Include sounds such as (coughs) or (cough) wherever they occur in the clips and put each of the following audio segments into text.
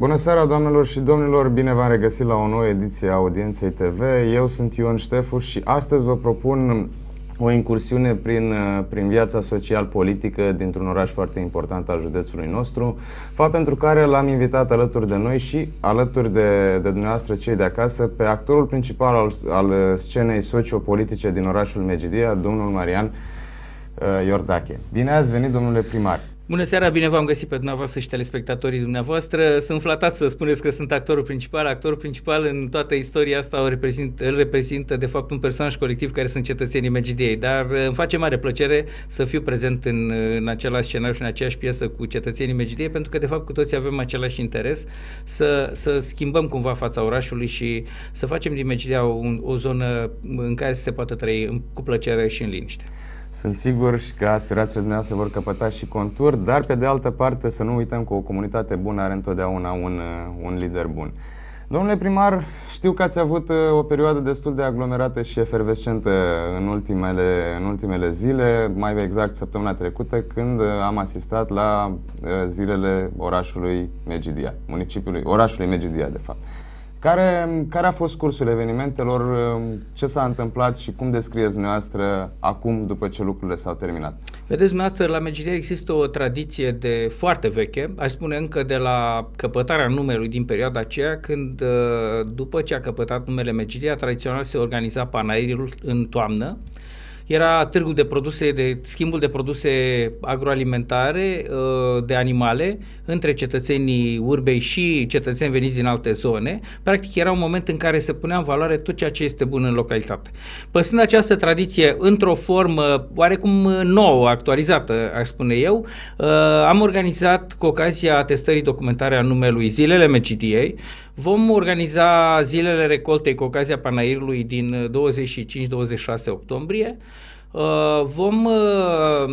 Bună seara, doamnelor și domnilor! Bine v-am regăsit la o nouă ediție a Audienței TV. Eu sunt Ion Ștefu și astăzi vă propun o incursiune prin, prin viața social-politică dintr-un oraș foarte important al județului nostru, fapt pentru care l-am invitat alături de noi și alături de, de dumneavoastră cei de acasă pe actorul principal al, al scenei sociopolitice din orașul Megidia, domnul Marian uh, Iordache. Bine ați venit, domnule primar! Bună seara, bine v-am găsit pe dumneavoastră și telespectatorii dumneavoastră. Sunt flatat să spuneți că sunt actorul principal. Actorul principal în toată istoria asta o reprezint, îl reprezintă de fapt un personaj colectiv care sunt cetățenii Megidiei, dar uh, îmi face mare plăcere să fiu prezent în, uh, în același scenariu și în aceeași piesă cu cetățenii Megidiei, pentru că de fapt cu toții avem același interes să, să schimbăm cumva fața orașului și să facem din Megidia o, o zonă în care se poate trăi cu plăcere și în liniște. Sunt sigur și că aspirațiile dumneavoastră vor căpăta și conturi, dar pe de altă parte să nu uităm că o comunitate bună are întotdeauna un, uh, un lider bun. Domnule primar, știu că ați avut uh, o perioadă destul de aglomerată și efervescentă în ultimele, în ultimele zile, mai exact săptămâna trecută, când uh, am asistat la zilele orașului Megidia, municipiului, orașului Megidia, de fapt. Care, care a fost cursul evenimentelor? Ce s-a întâmplat și cum descrieți dumneavoastră acum, după ce lucrurile s-au terminat? Vedeți, dumneavoastră, la Megidia există o tradiție de foarte veche, aș spune încă de la căpătarea numelui din perioada aceea, când uh, după ce a căpătat numele Megidia, tradițional se organiza panairul în toamnă, era târgul de produse, de schimbul de produse agroalimentare uh, de animale între cetățenii urbei și cetățeni veniți din alte zone. Practic era un moment în care se punea în valoare tot ceea ce este bun în localitate. Păstrând această tradiție într-o formă oarecum nouă, actualizată, aș spune eu, uh, am organizat cu ocazia testării documentare a numelui Zilele Mecidiei, Vom organiza zilele recoltei cu ocazia Panairului din 25-26 uh, octombrie. Uh, vom, uh,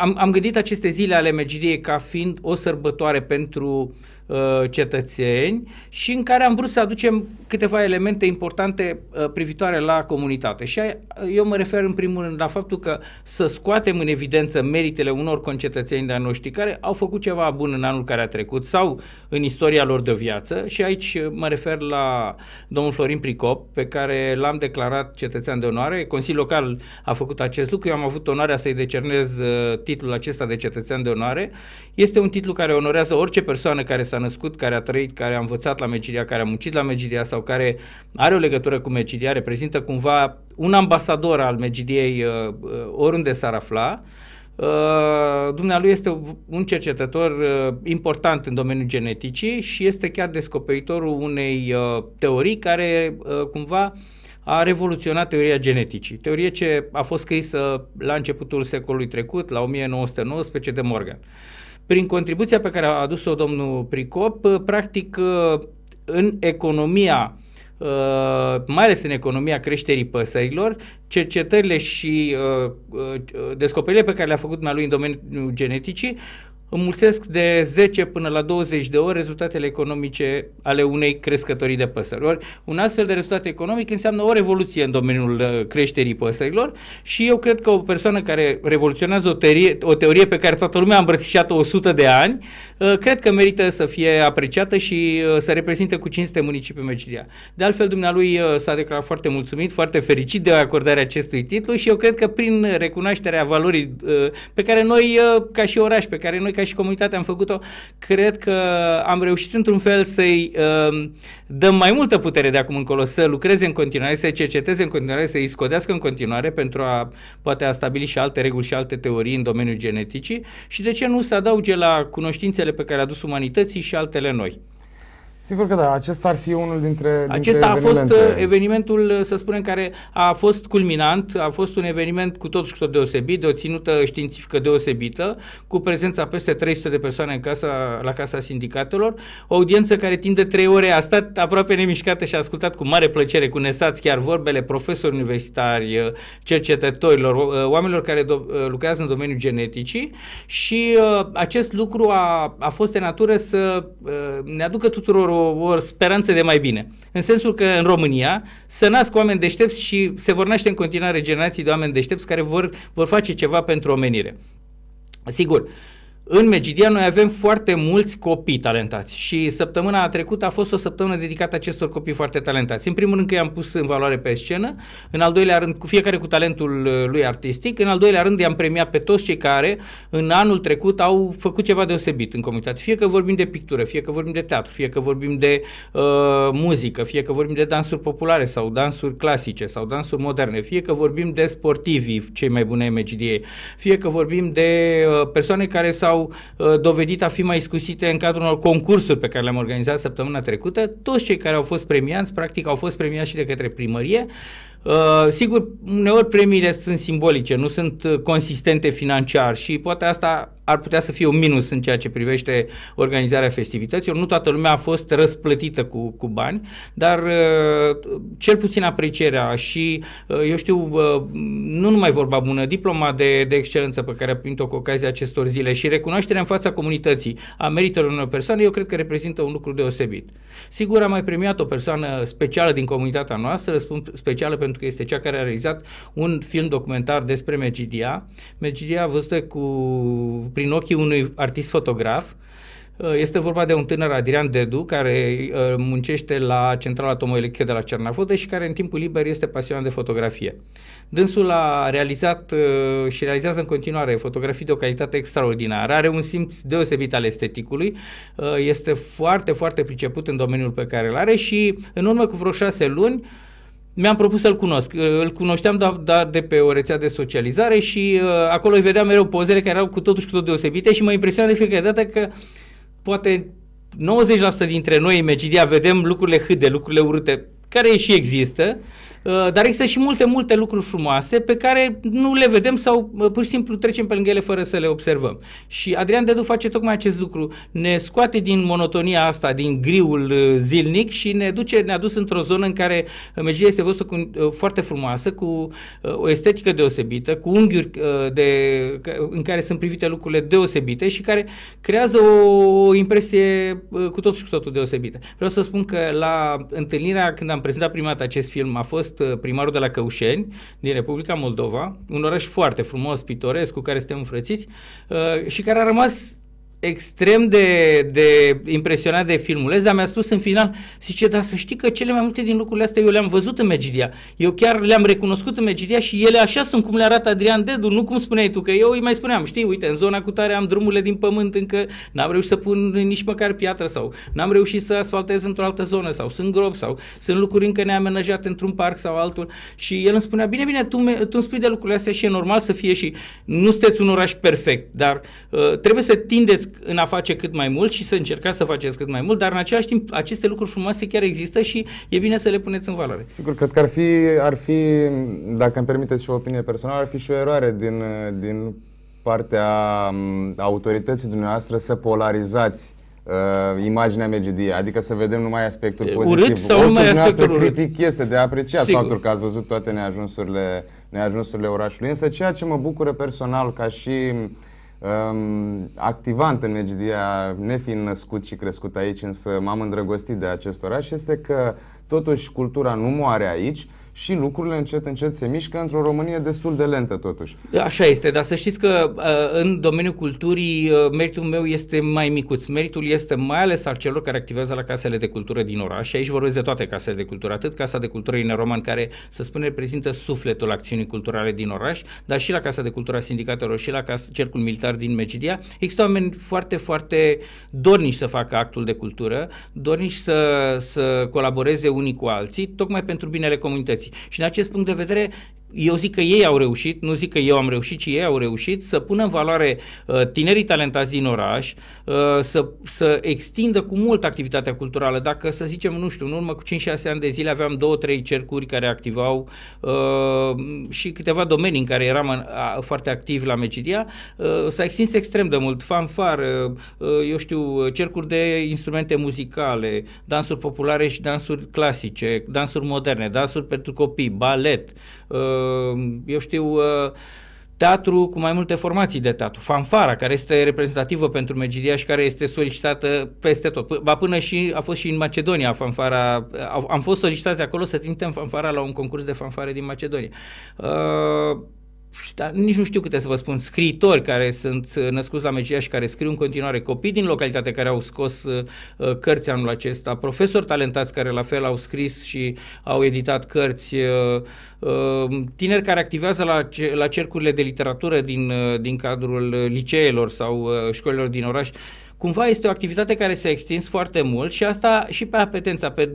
am, am gândit aceste zile ale Megidiei ca fiind o sărbătoare pentru Uh, cetățeni și în care am vrut să aducem câteva elemente importante uh, privitoare la comunitate. Și uh, eu mă refer în primul rând la faptul că să scoatem în evidență meritele unor concetățeni de-a noștri care au făcut ceva bun în anul care a trecut sau în istoria lor de viață și aici mă refer la domnul Florin Pricop pe care l-am declarat cetățean de onoare. Consiliul Local a făcut acest lucru, eu am avut onoarea să-i decernez titlul acesta de cetățean de onoare. Este un titlu care onorează orice persoană care s-a născut, care a trăit, care a învățat la Megidia, care a muncit la Megidia sau care are o legătură cu Megidia, reprezintă cumva un ambasador al Megidiei uh, uh, oriunde s-ar afla. Uh, dumnealui este un cercetător important în domeniul geneticii și este chiar descoperitorul unei teorii care cumva a revoluționat teoria geneticii. Teorie ce a fost scrisă la începutul secolului trecut, la 1919 de Morgan. Uh, prin contribuția pe care a adus-o domnul Pricop, uh, practic uh, în economia uh, mai ales în economia creșterii păsărilor, cercetările și descoperirile pe care le-a făcut lui în domeniul geneticii înmulțesc de 10 până la 20 de ori rezultatele economice ale unei crescătorii de păsări. Ori un astfel de rezultat economic înseamnă o revoluție în domeniul uh, creșterii păsărilor și eu cred că o persoană care revoluționează o teorie, o teorie pe care toată lumea a îmbrățișat-o 100 de ani, uh, cred că merită să fie apreciată și uh, să reprezinte cu cinste municipiul Mecidia. De altfel, dumnealui s-a declarat foarte mulțumit, foarte fericit de acordarea acestui titlu și eu cred că prin recunoașterea valorii pe care noi, ca și oraș, pe care noi, ca ca și comunitate am făcut-o, cred că am reușit într-un fel să-i uh, dăm mai multă putere de acum încolo, să lucreze în continuare, să cerceteze în continuare, să-i scodească în continuare pentru a poate a stabili și alte reguli și alte teorii în domeniul geneticii și de ce nu să adauge la cunoștințele pe care a adus umanității și altele noi. Sigur că da, acesta ar fi unul dintre, dintre Acesta a fost uh, evenimentul, uh, să spunem, care a fost culminant, a fost un eveniment cu tot și cu tot deosebit, de o ținută științifică deosebită, cu prezența peste 300 de persoane în casa, la Casa Sindicatelor, o audiență care timp de trei ore a stat aproape nemișcată și a ascultat cu mare plăcere, cu nesați chiar vorbele profesori universitari, uh, cercetătorilor, oamenilor care do- lucrează în domeniul geneticii și acest lucru a, a fost de natură să ne aducă tuturor o, o speranță de mai bine. În sensul că în România se nasc oameni deștepți și se vor naște în continuare generații de oameni deștepți care vor, vor face ceva pentru omenire. Sigur, uh, în Megidia noi avem foarte mulți copii talentați și săptămâna trecută a fost o săptămână dedicată acestor copii foarte talentați. În primul rând că i-am pus în valoare pe scenă, în al doilea rând cu fiecare cu talentul uh, lui artistic, în al doilea rând i-am premiat pe toți cei care în anul trecut au făcut ceva deosebit în comunitate. Fie că vorbim de pictură, fie că vorbim de teatru, fie că vorbim de uh, muzică, fie că vorbim de dansuri populare sau dansuri clasice sau dansuri moderne, fie că vorbim de sportivi, cei mai buni ai Megidiei, fie că vorbim de uh, persoane care s-au s-au uh, dovedit a fi mai scusite în cadrul unor concursuri pe care le-am organizat săptămâna trecută. Toți cei care au fost premianți, practic, au fost premiați și de către primărie. Uh, Uh, sigur, uneori premiile sunt simbolice, nu sunt uh, consistente financiar și poate asta ar putea să fie un minus în ceea ce privește organizarea festivităților. Nu toată lumea a fost răsplătită cu, cu bani, dar uh, cel puțin aprecierea și, uh, eu știu, uh, nu numai vorba bună, diploma de, de excelență pe care a primit-o cu ocazia acestor zile și recunoașterea în fața comunității a meritelor unor persoane, eu cred că reprezintă un lucru deosebit. Sigur, am mai premiat o persoană specială din comunitatea noastră, specială pentru pentru că este cea care a realizat un film documentar despre Megidia. Megidia văzută cu, prin ochii unui artist fotograf uh, este vorba de un tânăr Adrian Dedu care uh, muncește la centrala tomoelectrică de la Cernavodă și care în timpul liber este pasionat de fotografie. Dânsul a realizat uh, și realizează în continuare fotografii de o calitate extraordinară, are un simț deosebit al esteticului, este foarte, foarte priceput în domeniul pe care îl are și în urmă cu vreo șase luni mi-am propus să-l cunosc. Îl cunoșteam doar, doar de pe o rețea de socializare și uh, acolo îi vedeam mereu pozele care erau cu totul și cu tot deosebite și mă impresiona de fiecare dată că poate 90% dintre noi în Megidia vedem lucrurile hâde, lucrurile urâte, care și există, Uh, dar există și multe, multe lucruri frumoase pe care nu le vedem sau uh, pur și simplu trecem pe lângă ele fără să le observăm. Și Adrian Dedu face tocmai acest lucru. Ne scoate din monotonia asta, din griul uh, zilnic și ne duce, ne-a dus într-o zonă în care Mejia este văzută cu, foarte frumoasă, cu o estetică deosebită, cu unghiuri de, în care sunt privite lucrurile deosebite și care creează o impresie cu totul și cu totul deosebită. Vreau să spun că la întâlnirea când am prezentat prima dată acest film a fost fost uh, primarul de la Căușeni, din Republica Moldova, un oraș foarte frumos, pitoresc, cu care suntem înfrățiți uh, și care a rămas extrem de, de impresionat de filmul dar mi-a spus în final, zice, dar să știi că cele mai multe din lucrurile astea eu le-am văzut în Megidia. Eu chiar le-am recunoscut în Megidia și ele așa sunt cum le arată Adrian Dedu, nu cum spuneai tu, că eu îi mai spuneam, știi, uite, în zona cu tare am drumurile din pământ încă, n-am reușit să pun nici măcar piatră sau n-am reușit să asfaltez într-o altă zonă sau sunt grob sau sunt lucruri încă neamenajate într-un parc sau altul și el îmi spunea, bine, bine, tu, tu îmi spui de lucrurile astea și e normal să fie și nu sunteți un oraș perfect, dar uh, trebuie să tindeți în a face cât mai mult și să încercați să faceți cât mai mult, dar în același timp aceste lucruri frumoase chiar există și e bine să le puneți în valoare. Sigur, cred că ar fi, ar fi dacă îmi permiteți și o opinie personală, ar fi și o eroare din, din partea autorității dumneavoastră să polarizați uh, imaginea MGD, adică să vedem numai aspectul urât pozitiv. Urât sau numai aspectul urât. critic este de apreciat Sigur. faptul că ați văzut toate neajunsurile, neajunsurile orașului, însă ceea ce mă bucură personal ca și uh, Um, activant în Megidia, nefiind născut și crescut aici, însă m-am îndrăgostit de acest oraș, este că totuși cultura nu moare aici, și lucrurile încet, încet se mișcă într-o Românie destul de lentă totuși. Așa este, dar să știți că uh, în domeniul culturii uh, meritul meu este mai micuț. Meritul este mai ales al celor care activează la casele de cultură din oraș și aici vorbesc de toate casele de cultură, atât Casa de Cultură în Roman care, să spune, reprezintă sufletul acțiunii culturale din oraș, dar și la Casa de Cultură a Sindicatelor și la casa, Cercul Militar din Megidia. Există oameni foarte, foarte dornici să facă actul de cultură, dornici să, să colaboreze unii cu alții, tocmai pentru binele comunității societății. Și din acest punct de vedere, eu zic că ei au reușit, nu zic că eu am reușit, ci ei au reușit să pună în valoare uh, tinerii talentați din oraș, uh, să, să extindă cu mult activitatea culturală. Dacă, să zicem, nu știu, în urmă cu 5-6 ani de zile aveam 2-3 cercuri care activau uh, și câteva domenii în care eram în, a, foarte activ la Megidia, uh, s-a extins extrem de mult. Fanfar, uh, eu știu, cercuri de instrumente muzicale, dansuri populare și dansuri clasice, dansuri moderne, dansuri pentru copii, balet, uh, eu știu, uh, teatru cu mai multe formații de teatru, fanfara care este reprezentativă pentru Megidia și care este solicitată peste tot. Ba până și a fost și în Macedonia fanfara, am fost solicitați acolo să trimitem fanfara la un concurs de fanfare din Macedonia. Uh, dar nici nu știu câte să vă spun, scriitori care sunt uh, născuți la Megia și care scriu în continuare, copii din localitate care au scos uh, uh, cărți anul acesta, profesori talentați care la fel au scris și au editat cărți, uh, uh, tineri care activează la, ce, la cercurile de literatură din, uh, din cadrul liceelor sau școlilor din oraș. Uh, cumva este o activitate care s-a extins foarte mult și asta și pe apetența, pe,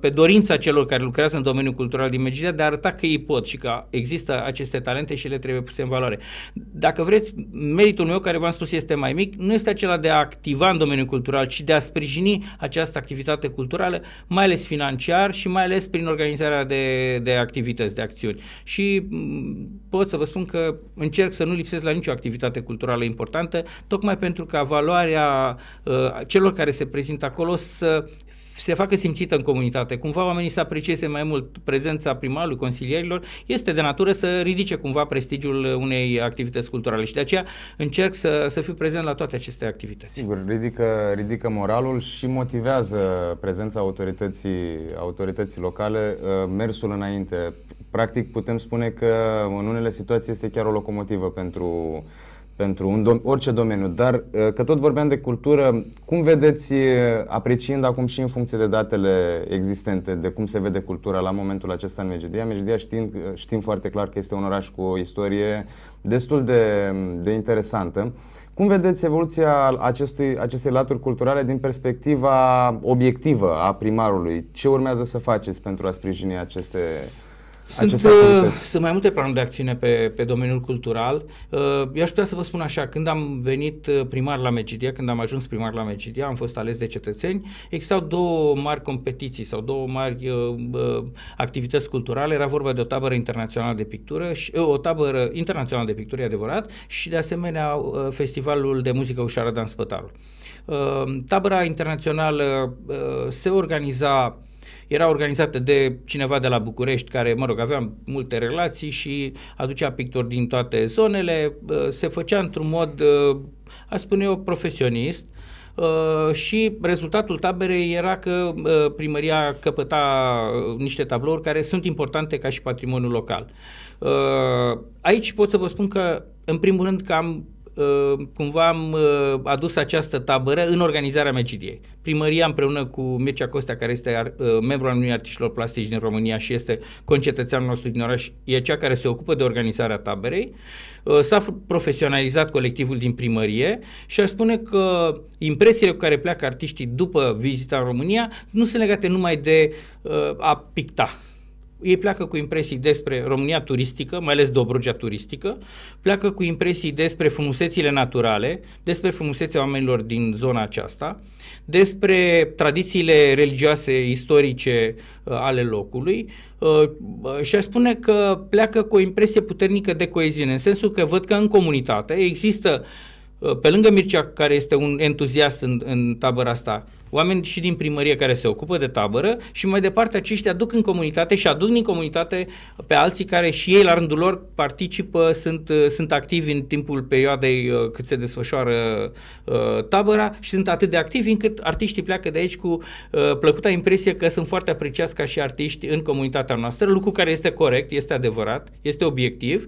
pe dorința celor care lucrează în domeniul cultural din Megidia de a arăta că ei pot și că există aceste talente și le trebuie puse în valoare. Dacă vreți, meritul meu, care v-am spus este mai mic, nu este acela de a activa în domeniul cultural, ci de a sprijini această activitate culturală, mai ales financiar și mai ales prin organizarea de, de activități, de acțiuni. Și mm, pot să vă spun că încerc să nu lipsesc la nicio activitate culturală importantă, tocmai pentru ca valoarea Uh, celor care se prezintă acolo să se facă simțită în comunitate. Cumva oamenii să aprecieze mai mult prezența primarului, consilierilor, este de natură să ridice cumva prestigiul unei activități culturale și de aceea încerc să, să fiu prezent la toate aceste activități. Sigur, ridică, ridică moralul și motivează prezența autorității, autorității locale, uh, mersul înainte. Practic putem spune că în unele situații este chiar o locomotivă pentru pentru un dom- orice domeniu, dar uh, că tot vorbeam de cultură, cum vedeți, uh, apreciind acum și în funcție de datele existente, de cum se vede cultura la momentul acesta în Megidia, Megidia știind, uh, știm foarte clar că este un oraș cu o istorie destul de, de interesantă, cum vedeți evoluția acestui, acestei laturi culturale din perspectiva obiectivă a primarului? Ce urmează să faceți pentru a sprijini aceste sunt, activități? Uh, sunt mai multe planuri de acțiune pe, pe domeniul cultural. Eu uh, aș putea să vă spun așa, când am venit uh, primar la Megidia, când am ajuns primar la Megidia, am fost ales de cetățeni, existau două mari competiții sau două mari uh, activități culturale. Era vorba de o tabără internațională de pictură, și, uh, o tabără internațională de pictură, e adevărat, și de asemenea uh, festivalul de muzică ușoară Dan Spătarul. Uh, tabăra internațională uh, se organiza uh, era organizată de cineva de la București care, mă rog, aveam multe relații și aducea pictori din toate zonele. Uh, se făcea într-un mod, uh, a spune eu, profesionist. Uh, și rezultatul taberei era că primăria căpăta niște tablouri care sunt importante ca și patrimoniul local. aici pot să vă spun că, în primul rând, că am Uh, cumva am uh, adus această tabără în organizarea mecidiei. Primăria împreună cu Mircea Costea, care este uh, membru al Uniunii Artiștilor Plastici din România și este concetățeanul nostru din oraș, e cea care se ocupă de organizarea taberei. S-a profesionalizat colectivul din primărie și aș spune că impresiile cu care pleacă artiștii după vizita în România nu sunt legate numai de a picta ei pleacă cu impresii despre România turistică, mai ales Dobrogea turistică, pleacă cu impresii despre frumusețile naturale, despre frumusețea oamenilor din zona aceasta, despre tradițiile religioase, istorice uh, ale locului uh, și aș spune că pleacă cu o impresie puternică de coeziune, în sensul că văd că în comunitate există uh, pe lângă Mircea, care este un entuziast în, în tabăra asta, oameni și din primărie care se ocupă de tabără și mai departe aceștia aduc în comunitate și aduc din comunitate pe alții care și ei la rândul lor participă, sunt, uh, sunt activi în timpul perioadei uh, cât se desfășoară uh, tabăra și sunt atât de activi încât artiștii pleacă de aici cu plăcuta impresie că sunt foarte apreciați ca și artiști în comunitatea noastră, lucru care este corect, este adevărat, este obiectiv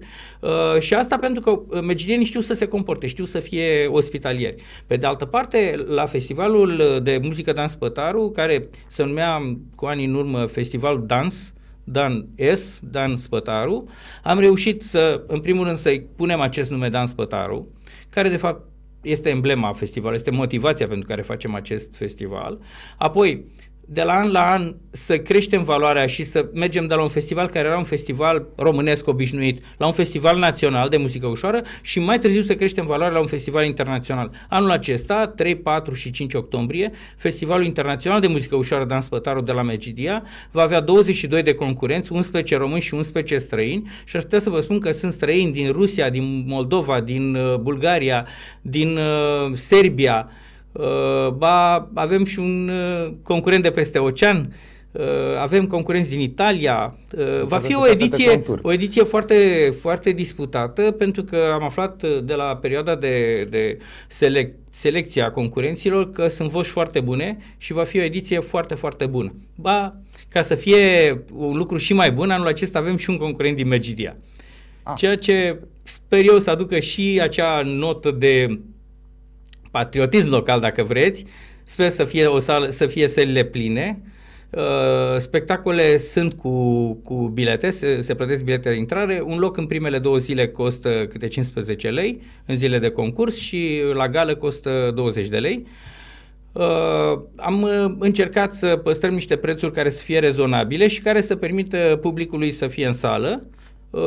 și asta pentru că megideni știu să se comporte, știu să fie ospitalieri. Pe de altă parte, la festivalul de muzică muzică Dan Spătaru, care se numea cu ani în urmă Festival Dans, Dan S, Dan Spătaru. Am reușit să, în primul rând, să-i punem acest nume Dan Spătaru, care de fapt este emblema festivalului, este motivația pentru care facem acest festival. Apoi, de la an la an să creștem valoarea și să mergem de la un festival care era un festival românesc obișnuit la un festival național de muzică ușoară și mai târziu să creștem valoarea la un festival internațional. Anul acesta, 3, 4 și 5 octombrie, Festivalul Internațional de Muzică Ușoară Dan Spătaru de la Megidia va avea 22 de concurenți, 11 români și 11 străini și aș putea să vă spun că sunt străini din Rusia, din Moldova, din uh, Bulgaria, din uh, Serbia, Uh, ba avem și un uh, concurent de peste ocean, uh, avem concurenți din Italia. Deci va fi o ediție, o ediție foarte, foarte disputată pentru că am aflat de la perioada de, de selec- selecție a concurenților că sunt voci foarte bune și va fi o ediție foarte, foarte bună. Ba, ca să fie un lucru și mai bun, anul acesta avem și un concurent din Megidia. Ah. Ceea ce sper eu să aducă și acea notă de patriotism local, dacă vreți. Sper să fie, o sală, să fie sălile pline. Uh, spectacole sunt cu, cu bilete, se, se plătesc bilete de intrare. Un loc în primele două zile costă câte 15 lei, în zile de concurs și la gală costă 20 de lei. Uh, am uh, încercat să păstrăm niște prețuri care să fie rezonabile și care să permită publicului să fie în sală. Uh,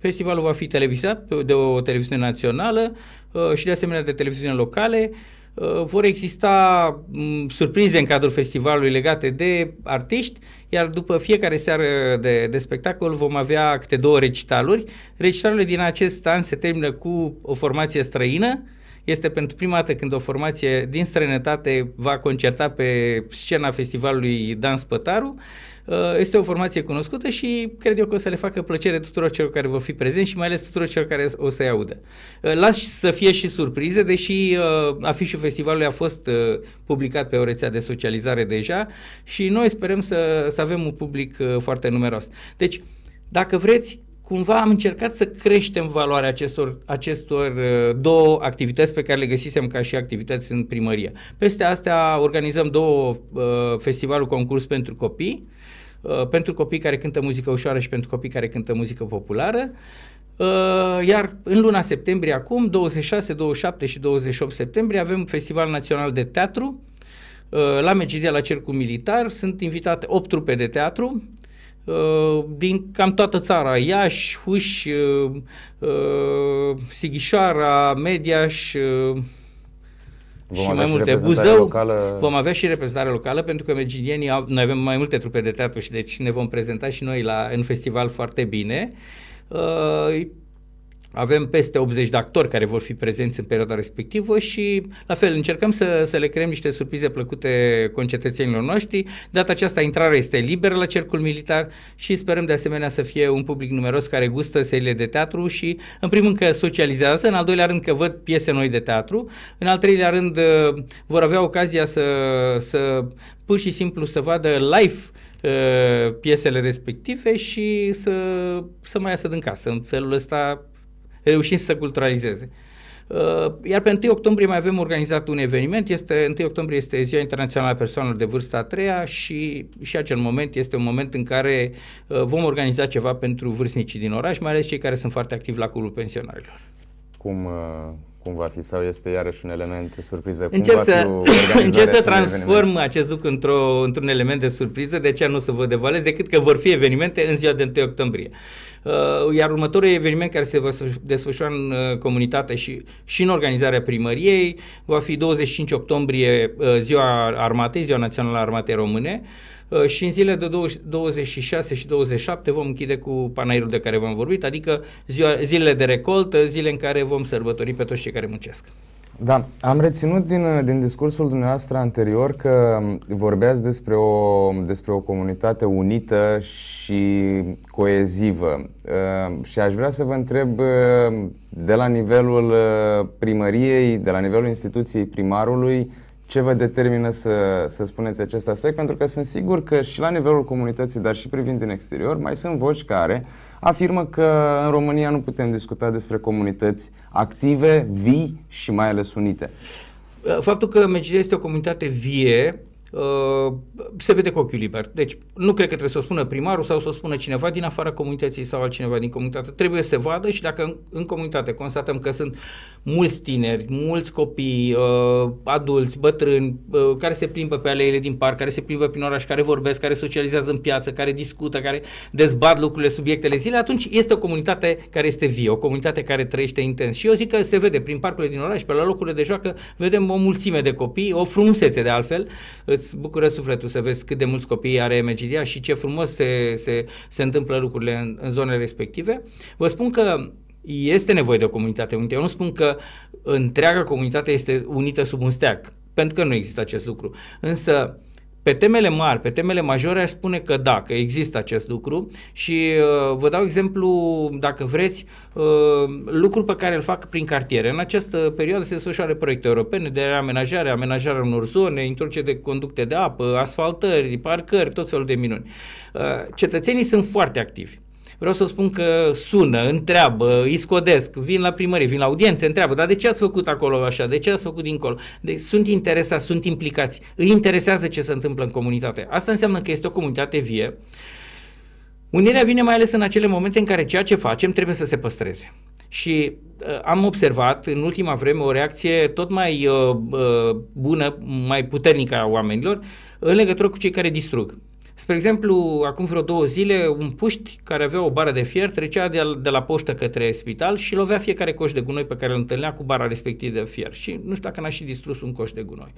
Festivalul va fi televizat de o televiziune națională Uh, și de asemenea de televiziune locale. Uh, vor exista mm, surprize în cadrul festivalului legate de artiști, iar după fiecare seară de, de spectacol vom avea câte două recitaluri. Recitalurile din acest an se termină cu o formație străină, este pentru prima dată când o formație din străinătate va concerta pe scena festivalului dans pătaru Eh, este o formație cunoscută și cred eu că o să le facă plăcere tuturor celor care vor fi prezenți și mai ales tuturor celor care o să-i audă. Eh, las să fie și surprize, deși eh, afișul festivalului a fost publicat pe o rețea de socializare deja și noi sperăm să, să avem un public foarte numeros. Deci, dacă vreți, cumva am încercat să creștem valoarea acestor, acestor două activități pe care le găsisem ca și activități în primărie. Peste astea organizăm două uh, festivalul concurs pentru copii, Uh, pentru copii care cântă muzică ușoară și pentru copii care cântă muzică populară. Uh, iar în luna septembrie acum, 26, 27 și 28 septembrie, avem Festival Național de Teatru uh, la Megidia, la Cercul Militar. Sunt invitate 8 trupe de teatru din cam toată țara, Iași, uh, Sighișoara, Mediaș, Vom și mai multe. Buzău locală... vom avea și reprezentare locală pentru că meginienii au, noi avem mai multe trupe de teatru și deci ne vom prezenta și noi la, în festival foarte bine. Uh, avem peste 80 de actori care vor fi prezenți în perioada respectivă și, la fel, încercăm să, să le creăm niște surprize plăcute concetățenilor noștri. Data aceasta, intrarea este liberă la cercul militar și sperăm de asemenea să fie un public numeros care gustă seriile de teatru și, în primul rând, că socializează, în al doilea rând, că văd piese noi de teatru, în al treilea rând, uh, vor avea ocazia să, să pur și simplu să vadă live uh, piesele respective și să, să mai iasă din casă. În felul ăsta reușit să culturalizeze. Uh, iar pe 1 octombrie mai avem organizat un eveniment, este, 1 octombrie este Ziua Internațională a Persoanelor de Vârstă a treia și, și acel moment este un moment în care uh, vom organiza ceva pentru vârstnicii din oraș, mai ales cei care sunt foarte activi la culul Pensionarilor. Cum, uh, cum va fi sau este iarăși un element de surpriză? (coughs) încep, să, încep să transform eveniment? acest lucru într-o, într-un element de surpriză, de aceea nu o să vă devalez, decât că vor fi evenimente în ziua de 1 octombrie. Uh, Uh, iar următorul eveniment care se va desfășura în uh, comunitate și, și în organizarea primăriei va fi 25 octombrie, uh, ziua armatei, ziua națională a armatei române, și în zilele de 20, 26 și 27 vom închide cu panairul de care v-am vorbit, adică ziua, zilele de recoltă, zile în care vom sărbători pe toți cei care muncesc. Da, am reținut din, din discursul dumneavoastră anterior că vorbeați despre o, despre o comunitate unită și coezivă. Uh, și aș vrea să vă întreb ehm, de la nivelul ehm, primăriei, de la nivelul instituției primarului, ce vă determină să, să spuneți acest aspect, pentru că sunt sigur că și la nivelul comunității, dar și privind din exterior, mai sunt voci care afirmă că în România nu putem discuta despre comunități active, vii și mai ales unite. Faptul că MCD este o comunitate vie Uh, se vede cu ochiul liber. Deci nu cred că trebuie să o spună primarul sau să o spună cineva din afara comunității sau altcineva din comunitate. Trebuie să se vadă și dacă în, în comunitate constatăm că sunt mulți tineri, mulți copii, uh, adulți, bătrâni, uh, care se plimbă pe aleile din parc, care se plimbă prin oraș, care vorbesc, care socializează în piață, care discută, care dezbat lucrurile, subiectele zile, atunci este o comunitate care este vie, o comunitate care trăiește intens. Și eu zic că se vede prin parcurile din oraș, pe la locurile de joacă, vedem o mulțime de copii, o frumusețe de altfel, îți bucură sufletul să vezi cât de mulți copii are MGDA și ce frumos se, se, se întâmplă lucrurile în, în zonele respective. Vă spun că este nevoie de o comunitate unită. Eu nu spun că întreaga comunitate este unită sub un steag, pentru că nu există acest lucru. Însă, pe temele mari, pe temele majore, aș spune că da, că există acest lucru și uh, vă dau exemplu, dacă vreți, uh, lucruri pe care îl fac prin cartiere. În această perioadă se desfășoară proiecte europene de amenajare, amenajarea unor zone, introducere de conducte de apă, asfaltări, parcări, tot felul de minuni. Uh, cetățenii sunt foarte activi. Vreau să spun că sună, întreabă, iscodesc, vin la primărie, vin la audiențe, întreabă, dar de ce ați făcut acolo așa, de ce ați făcut dincolo? Deci sunt interesați, sunt implicați, îi interesează ce se întâmplă în comunitate. Asta înseamnă că este o comunitate vie. Unirea vine mai ales în acele momente în care ceea ce facem trebuie să se păstreze. Și uh, am observat în ultima vreme o reacție tot mai uh, uh, bună, mai puternică a oamenilor în legătură cu cei care distrug. Spre exemplu, acum vreo două zile, un puști care avea o bară de fier trecea de la, de la poștă către spital și lovea fiecare coș de gunoi pe care îl întâlnea cu bara respectivă de fier și nu știu dacă n-a și distrus un coș de gunoi.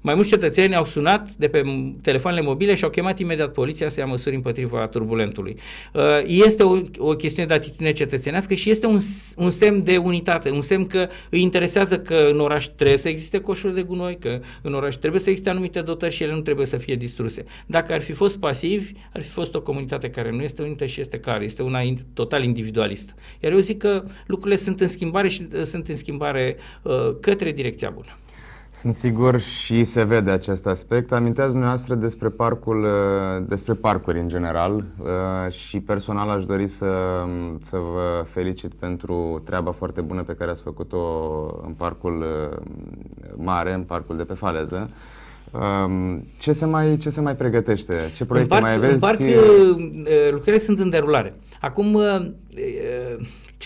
Mai mulți cetățeni au sunat de pe telefoanele mobile și au chemat imediat poliția să ia măsuri împotriva turbulentului. Uh, este o, o chestiune de atitudine cetățenească și este un, un semn de unitate, un semn că îi interesează că în oraș trebuie să existe coșuri de gunoi, că în oraș trebuie să existe anumite dotări și ele nu trebuie să fie distruse. Dacă ar fi fost fost pasivi, ar fi fost o comunitate care nu este unită și este clară, este una total individualistă. Iar eu zic că lucrurile sunt în schimbare și uh, sunt în schimbare uh, către direcția bună. Sunt sigur și se vede acest aspect. Amintează dumneavoastră despre, parcul, uh, despre parcuri în general uh, și personal aș dori să, să vă felicit pentru treaba foarte bună pe care ați făcut-o în parcul mare, în parcul de pe faleză. Um, ce, se mai, ce se mai pregătește? Ce proiecte parc, mai aveți? În parc uh, uh, lucrurile sunt în derulare. Acum, uh, uh,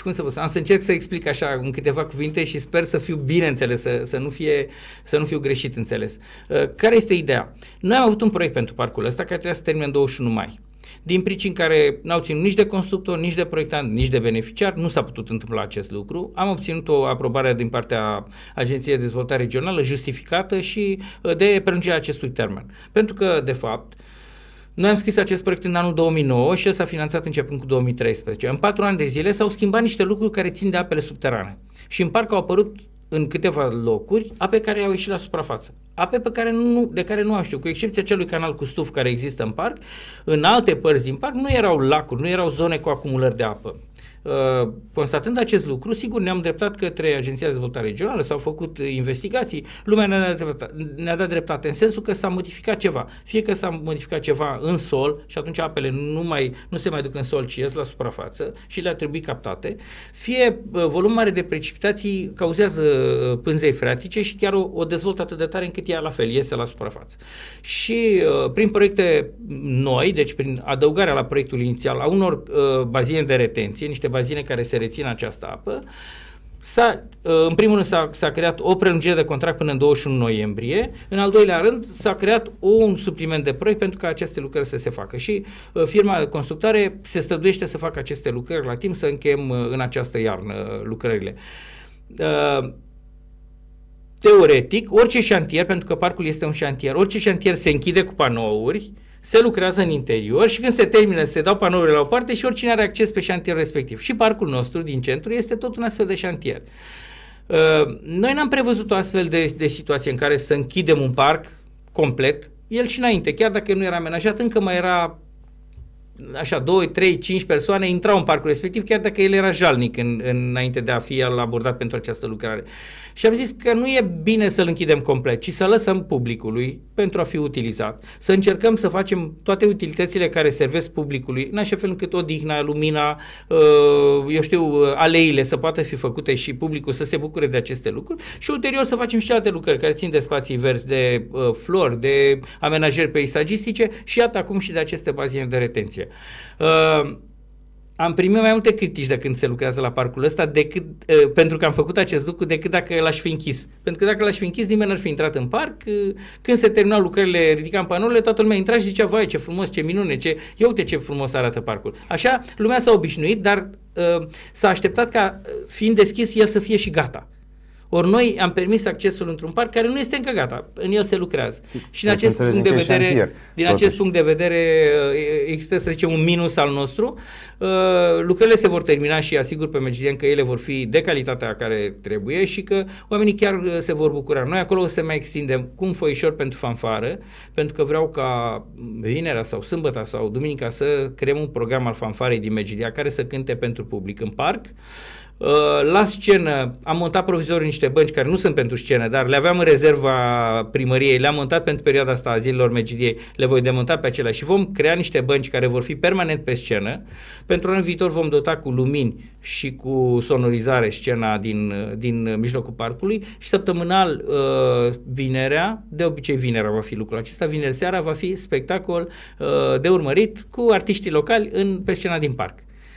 cum să vă spun, am să încerc să explic așa în câteva cuvinte și sper să fiu bine înțeles, să, să, nu, fie, să nu fiu greșit înțeles. Uh, care este ideea? Noi am avut un proiect pentru parcul ăsta care trebuia să termine în 21 mai din pricini care n-au ținut nici de constructor, nici de proiectant, nici de beneficiar, nu s-a putut întâmpla acest lucru. Am obținut o aprobare din partea Agenției de Dezvoltare Regională justificată și uh, de prelungirea acestui termen. Pentru că, de fapt, noi am scris acest proiect în anul 2009 și el s-a finanțat începând cu 2013. În patru ani de zile s-au schimbat niște lucruri care țin de apele subterane. Și în parc au apărut în câteva locuri ape care au ieșit la suprafață. Ape pe care nu, de care nu știu, cu excepția celui canal cu stuf care există în parc, în alte părți din parc nu erau lacuri, nu erau zone cu acumulări de apă. Uh, constatând acest lucru, sigur ne-am dreptat către Agenția de Dezvoltare Regională, s-au făcut uh, investigații, lumea ne-a dat, ne dat dreptate în sensul că s-a modificat ceva. Fie că s-a modificat ceva în sol și atunci apele nu, mai, nu se mai duc în sol, ci ies la suprafață și le-a trebuit captate, fie uh, volum mare de precipitații cauzează pânzei freatice și chiar o, o dezvoltă atât de tare încât ea la fel iese la suprafață. Și prin proiecte noi, deci prin adăugarea la proiectul inițial a unor bazine de retenție, niște bazine care se rețin această apă. S-a, uh, în primul rând s-a, s-a creat o prelungire de contract până în 21 noiembrie, în al doilea rând s-a creat un supliment de proiect pentru ca aceste lucrări să se facă și uh, firma de constructare se stăduiește să facă aceste lucrări la timp, să încheiem uh, în această iarnă lucrările. Teoretic, orice șantier, pentru că parcul este un șantier, orice șantier se închide cu panouri, se lucrează în interior și când se termină se dau panourile la o parte și oricine are acces pe șantierul respectiv. Și parcul nostru din centru este tot un astfel de șantier. Uh, noi n-am prevăzut o astfel de, de situație în care să închidem un parc complet, el și înainte, chiar dacă nu era amenajat, încă mai era așa, 2, 3, 5 persoane intrau în parcul respectiv, chiar dacă el era jalnic în, înainte de a fi abordat pentru această lucrare. Uh, și am zis că nu e bine să-l închidem complet, ci să lăsăm publicului pentru a fi utilizat. Să încercăm să facem toate utilitățile care servesc publicului, în așa fel încât odihna, lumina, uh, eu știu, uh, aleile să poată fi făcute și publicul să se bucure de aceste lucruri și ulterior să facem și alte lucruri care țin de spații verzi, de uh, flori, de amenajări peisagistice și iată acum și de aceste bazine de retenție am primit mai multe critici de când se lucrează la parcul ăsta decât, uh, pentru că am făcut acest lucru decât dacă l-aș fi închis. Pentru că dacă l-aș fi închis, nimeni n-ar fi intrat în parc. Uh, când se terminau lucrările, ridicam panourile, toată lumea intra și zicea, vai, ce frumos, ce minune, ce... ia uite ce frumos arată parcul. Așa, lumea s-a obișnuit, dar uh, s-a așteptat ca, fiind deschis, el să fie și gata. Ori noi am permis accesul într-un parc care nu este încă gata, în el se lucrează. Deci, și deci din acest punct de vedere, șantier, din totuși. acest punct de vedere există, să zicem, un minus al nostru. Uh, lucrările se vor termina și asigur pe Megidien că ele vor fi de calitatea care trebuie și că oamenii chiar uh, se vor bucura. Noi acolo o să mai extindem cu un foișor pentru fanfară, pentru că vreau ca vinerea sau sâmbătă sau duminica să creăm un program al fanfarei din Megidia care să cânte pentru public în parc. Uh, Uh, la scenă am montat provizoriu niște bănci care nu sunt pentru scenă, dar le aveam în rezerva primăriei, le-am montat pentru perioada asta a zilelor Megidiei, le voi demonta pe acelea și vom crea niște bănci care vor fi permanent pe scenă. Pentru anul viitor vom dota cu lumini și cu sonorizare scena din, din mijlocul parcului și săptămânal uh, vinerea, de obicei vinerea va fi lucrul acesta, vineri seara va fi spectacol uh, de urmărit cu artiștii locali în, pe scena din parc.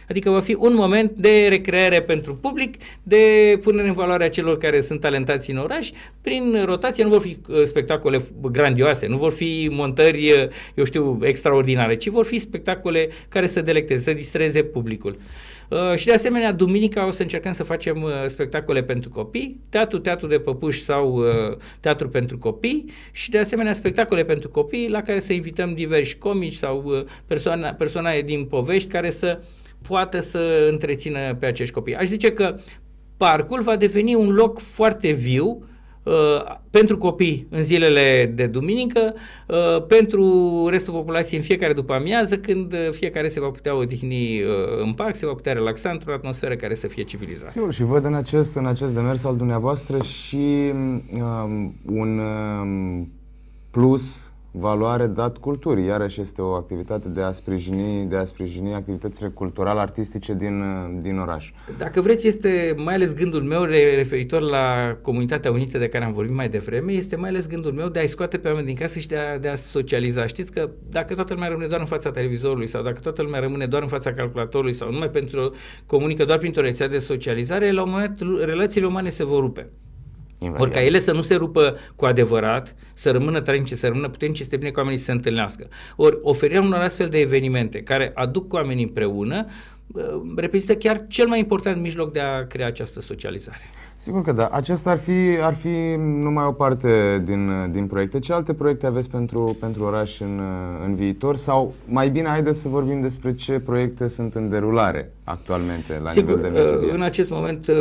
Adică va fi un moment de recreare pentru public, de punere în valoare a celor care sunt talentați în oraș. Prin rotație nu vor fi uh, spectacole grandioase, nu vor fi montări, uh, eu știu, extraordinare, ci vor fi spectacole care să delecteze, să distreze publicul. Uh, și de asemenea, duminica o să încercăm să facem uh, spectacole pentru copii, teatru, teatru de păpuși sau uh, teatru pentru copii și de asemenea spectacole pentru copii la care să invităm diversi comici sau persoane, uh, persoane din povești care să uh, poată să întrețină pe acești copii. Aș zice că parcul va deveni un loc foarte viu uh, pentru copii în zilele de duminică, uh, pentru restul populației în fiecare după amiază, când uh, fiecare se va putea odihni uh, în parc, se va putea relaxa într-o atmosferă care să fie civilizată. Sigur, și văd în acest, în acest demers al dumneavoastră și um, un um, plus valoare dat culturii. Iarăși este o activitate de a sprijini, de a sprijini activitățile culturale artistice din, din oraș. Dacă vreți, este mai ales gândul meu referitor la Comunitatea Unită de care am vorbit mai devreme, este mai ales gândul meu de a-i scoate pe oameni din casă și de a, de a socializa. Știți că dacă toată lumea rămâne doar în fața televizorului sau dacă toată lumea rămâne doar în fața calculatorului sau numai pentru comunică doar printr-o rețea de socializare, la un moment relațiile umane se vor rupe. Invariabil. Ori ca ele să nu se rupă cu adevărat, să rămână trăinice, să rămână puternice, este bine ca oamenii să se întâlnească. Ori oferirea unor astfel de evenimente care aduc oamenii împreună, Uh, reprezintă chiar cel mai important mijloc de a crea această socializare. Sigur că da. Acesta ar fi, ar fi numai o parte din, din proiecte. Ce alte proiecte aveți pentru, pentru oraș în, în viitor? Sau mai bine, haideți să vorbim despre ce proiecte sunt în derulare actualmente la Sigur, nivel de uh, mediu. În acest moment uh,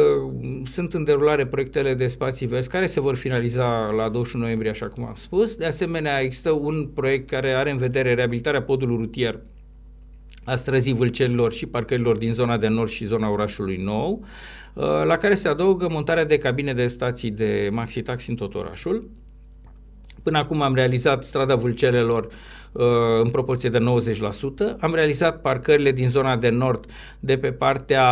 sunt în derulare proiectele de spații verzi care se vor finaliza la 21 noiembrie, așa cum am spus. De asemenea, există un proiect care are în vedere reabilitarea podului rutier a străzii vâlcelilor și parcărilor din zona de nord și zona orașului nou, uh, la care se adaugă montarea de cabine de stații de maxi-taxi în tot orașul. Până acum am realizat strada vâlcelelor Uh, în proporție de 90%. Am realizat parcările din zona de nord de pe partea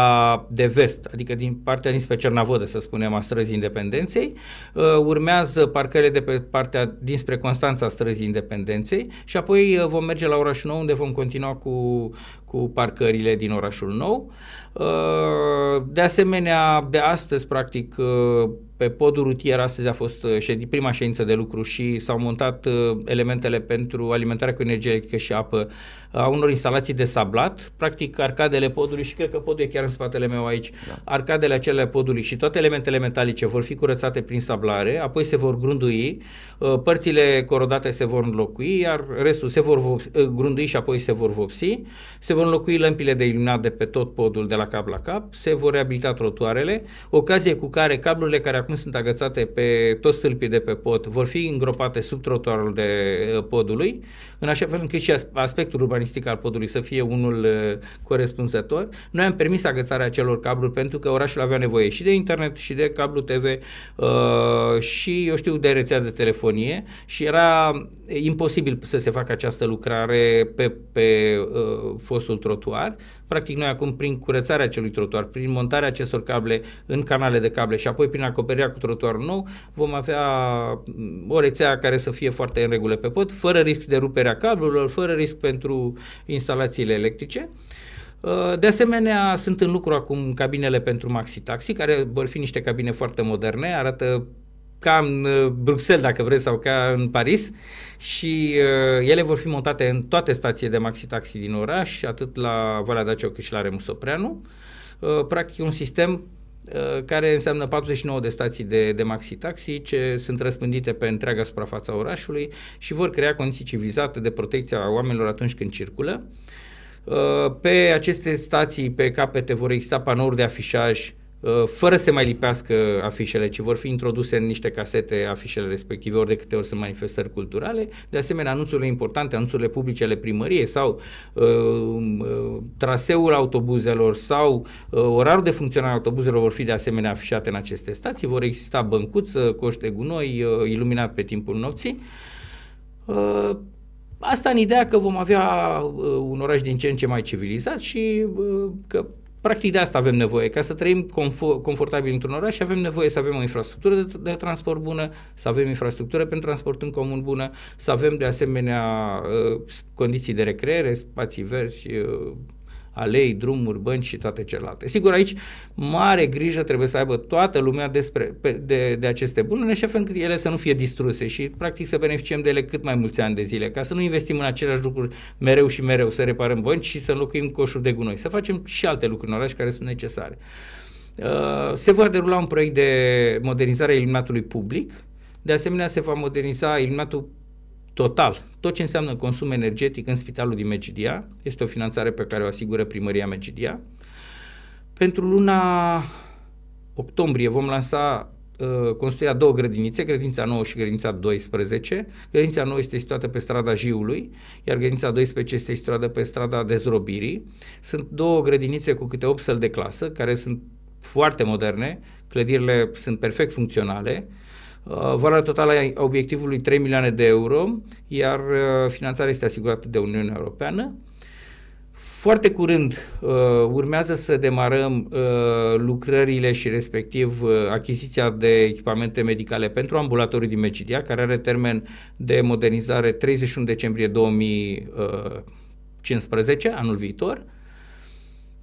de vest, adică din partea dinspre Cernavodă, să spunem, a străzii Independenței. Uh, urmează parcările de pe partea dinspre Constanța străzii Independenței și apoi uh, vom merge la orașul nou unde vom continua cu, cu parcările din orașul nou. Uh, de asemenea, de astăzi, practic, uh, pe podul rutier astăzi a fost uh, prima ședință de lucru și s-au montat elementele pentru alimentarea cu energie electrică și apă a unor instalații de sablat, practic arcadele podului și cred că podul e chiar în spatele meu aici, da. arcadele acelea podului și toate elementele metalice vor fi curățate prin sablare, apoi se vor grundui, uh, părțile corodate se vor înlocui, iar restul se vor vopsi, uh, grundui și apoi se vor vopsi, se vor înlocui lămpile de iluminat de pe tot podul de la cap la cap, se vor reabilita trotuarele, ocazie cu care cablurile care acum sunt agățate pe toți stâlpii de pe pod vor fi îngropate sub trotuarul de uh, podului, în așa fel încât și aspectul urban urbanistic al podului să fie unul uh, corespunzător. Noi am permis agățarea acelor cabluri pentru că orașul avea nevoie și de internet și de cablu TV uh, și, eu știu, de rețea de telefonie și era imposibil să se facă această lucrare pe, pe uh, fostul trotuar. Practic noi acum prin curățarea acelui trotuar, prin montarea acestor cable în canale de cable și apoi prin acoperirea cu trotuarul nou, vom avea mm, o rețea care să fie foarte în regulă pe pod, fără risc de ruperea cablurilor, fără risc pentru instalațiile electrice. Uh, de asemenea, sunt în lucru acum cabinele pentru maxi-taxi, care vor fi niște cabine foarte moderne, arată ca în uh, Bruxelles, dacă vreți, sau ca în Paris și uh, ele vor fi montate în toate stațiile de maxi-taxi din oraș, atât la Valea Daciu cât și la Remus Opreanu. Uh, practic un sistem uh, care înseamnă 49 de stații de, de maxi-taxi ce sunt răspândite pe întreaga suprafața orașului și vor crea condiții civilizate de protecție a oamenilor atunci când circulă. Uh, pe aceste stații, pe capete, vor exista panouri de afișaj Uh, fără să mai lipească afișele, ci vor fi introduse în niște casete afișele respective, ori de câte ori sunt manifestări culturale. De asemenea, anunțurile importante, anunțurile publice ale primăriei sau uh, uh traseul autobuzelor sau uh, orarul de funcționare autobuzelor vor fi de asemenea afișate în aceste stații. Vor exista băncuță, coș de gunoi, uh, iluminat pe timpul nopții. Uh, Asta în ideea că vom avea uh, un oraș din ce în ce mai civilizat și uh, că Practic de asta avem nevoie, ca să trăim confortabil într-un oraș și avem nevoie să avem o infrastructură de, de transport bună, să avem infrastructură pentru transport în comun bună, să avem de asemenea uh, condiții de recreere, spații verzi, uh, alei, drumuri, bănci și toate celelalte. Sigur, aici mare grijă trebuie să aibă toată lumea despre, pe, de, de aceste bunuri, în așa fel încât ele să nu fie distruse și practic să beneficiem de ele cât mai mulți ani de zile, ca să nu investim în aceleași lucruri mereu și mereu, să reparăm bănci și să înlocuim coșuri de gunoi, să facem și alte lucruri în oraș care sunt necesare. Uh, se va derula un proiect de modernizare a iluminatului public, de asemenea se va moderniza iluminatul Total, tot ce înseamnă consum energetic în spitalul din Megidia, este o finanțare pe care o asigură primăria Megidia. Pentru luna octombrie vom lansa uh, construirea două grădinițe, grădința 9 și grădința 12. Grădința 9 este situată pe strada Jiului, iar grădința 12 este situată pe strada Dezrobirii. Sunt două grădinițe cu câte 8 săli de clasă, care sunt foarte moderne, clădirile sunt perfect funcționale, uh, Uh, valoarea totală a obiectivului 3 milioane de euro, iar uh, finanțarea este asigurată de Uniunea Europeană. Foarte curând uh, urmează să demarăm uh, lucrările și respectiv uh, achiziția de echipamente medicale pentru ambulatorii din Mecidia, care are termen de modernizare 31 decembrie 2015, uh, anul viitor.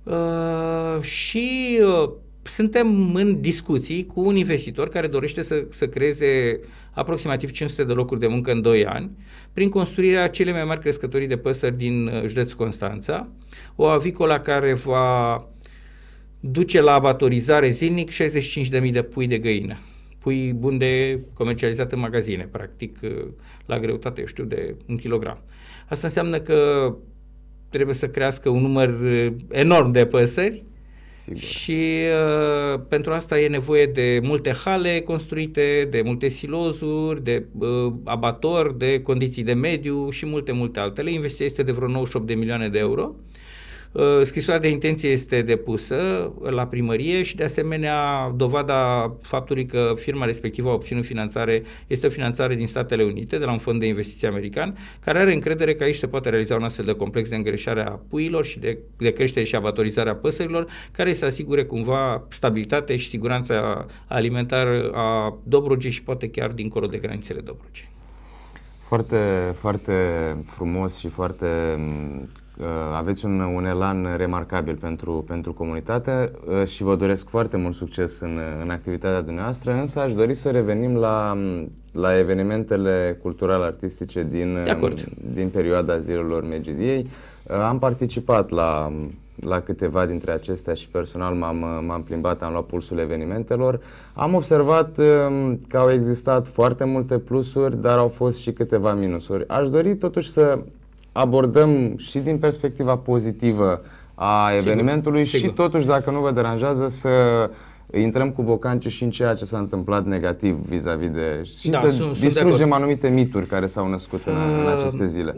Uh, și uh, suntem în discuții cu un investitor care dorește să, să creeze aproximativ 500 de locuri de muncă în 2 ani, prin construirea cele mai mari crescătorii de păsări din uh, județul Constanța, o avicola care va duce la abatorizare zilnic 65.000 de pui de găină. Pui bun de comercializat în magazine, practic uh, la greutate, eu știu, de un kilogram. Asta înseamnă că trebuie să crească un număr uh, enorm de păsări Sigur. Și uh, pentru asta e nevoie de multe hale construite, de multe silozuri, de uh, abator, de condiții de mediu și multe, multe altele. Investiția este de vreo 98 de milioane de euro. Uh, scrisoarea de intenție este depusă la primărie și de asemenea dovada faptului că firma respectivă a obținut finanțare este o finanțare din Statele Unite, de la un fond de investiții american, care are încredere că aici se poate realiza un astfel de complex de îngreșare a puilor și de, de creștere și abatorizare a păsărilor, care să asigure cumva stabilitate și siguranța alimentară a Dobrogei și poate chiar dincolo de granițele Dobrogei. Foarte, foarte frumos și foarte Uh, aveți un, un elan remarcabil pentru, pentru comunitate uh, și vă doresc foarte mult succes în, în activitatea dumneavoastră, însă aș dori să revenim la, la evenimentele cultural-artistice din, um, din perioada zilelor Megidiei. Uh, am participat la, la câteva dintre acestea și personal m-am, m-am plimbat, am luat pulsul evenimentelor. Am observat um, că au existat foarte multe plusuri, dar au fost și câteva minusuri. Aș dori totuși să abordăm și din perspectiva pozitivă a evenimentului sigur, și totuși, dacă nu vă deranjează, să intrăm cu bocanci și în ceea ce s-a întâmplat negativ vis-a-vis -vis de... și da, să sunt, distrugem sunt anumite mituri care s-au născut în, uh, în aceste zile.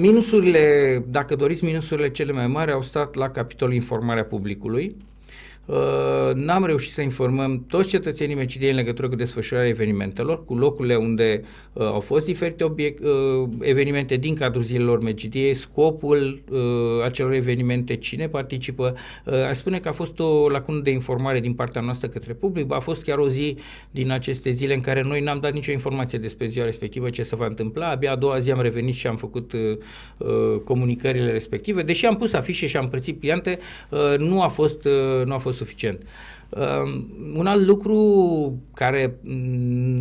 Minusurile, dacă doriți, minusurile cele mai mari au stat la capitolul informarea publicului Uh, n-am reușit să informăm toți cetățenii Mecidei în legătură cu desfășurarea evenimentelor, cu locurile unde uh, au fost diferite obiect, uh, evenimente din cadrul zilelor Megidiei, scopul acelor evenimente, cine participă. Aș spune că a fost o lacună de informare din partea noastră către public, a fost chiar o zi din aceste zile în care noi n-am dat nicio informație despre ziua respectivă, ce se va întâmpla. Abia a doua zi am revenit și am făcut comunicările respective. Deși am pus afișe și am împărțit pliante, nu a fost, nu a fost fost suficient. Uh, un alt lucru care mm,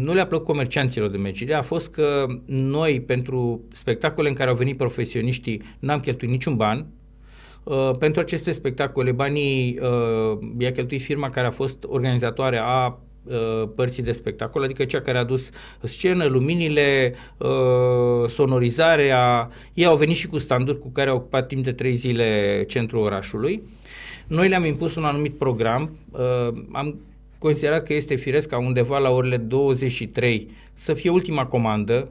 nu le-a plăcut comercianților de meciurile a fost că noi, pentru spectacole în care au venit profesioniștii, n-am cheltuit niciun ban. Uh, pentru aceste spectacole, banii uh, i-a cheltuit firma care a fost organizatoare a părții de spectacol, adică cea care a dus scenă, luminile, sonorizarea. Ei au venit și cu standuri cu care au ocupat timp de trei zile centrul orașului noi le-am impus un anumit program, uh, am considerat că este firesc ca undeva la orele 23 să fie ultima comandă,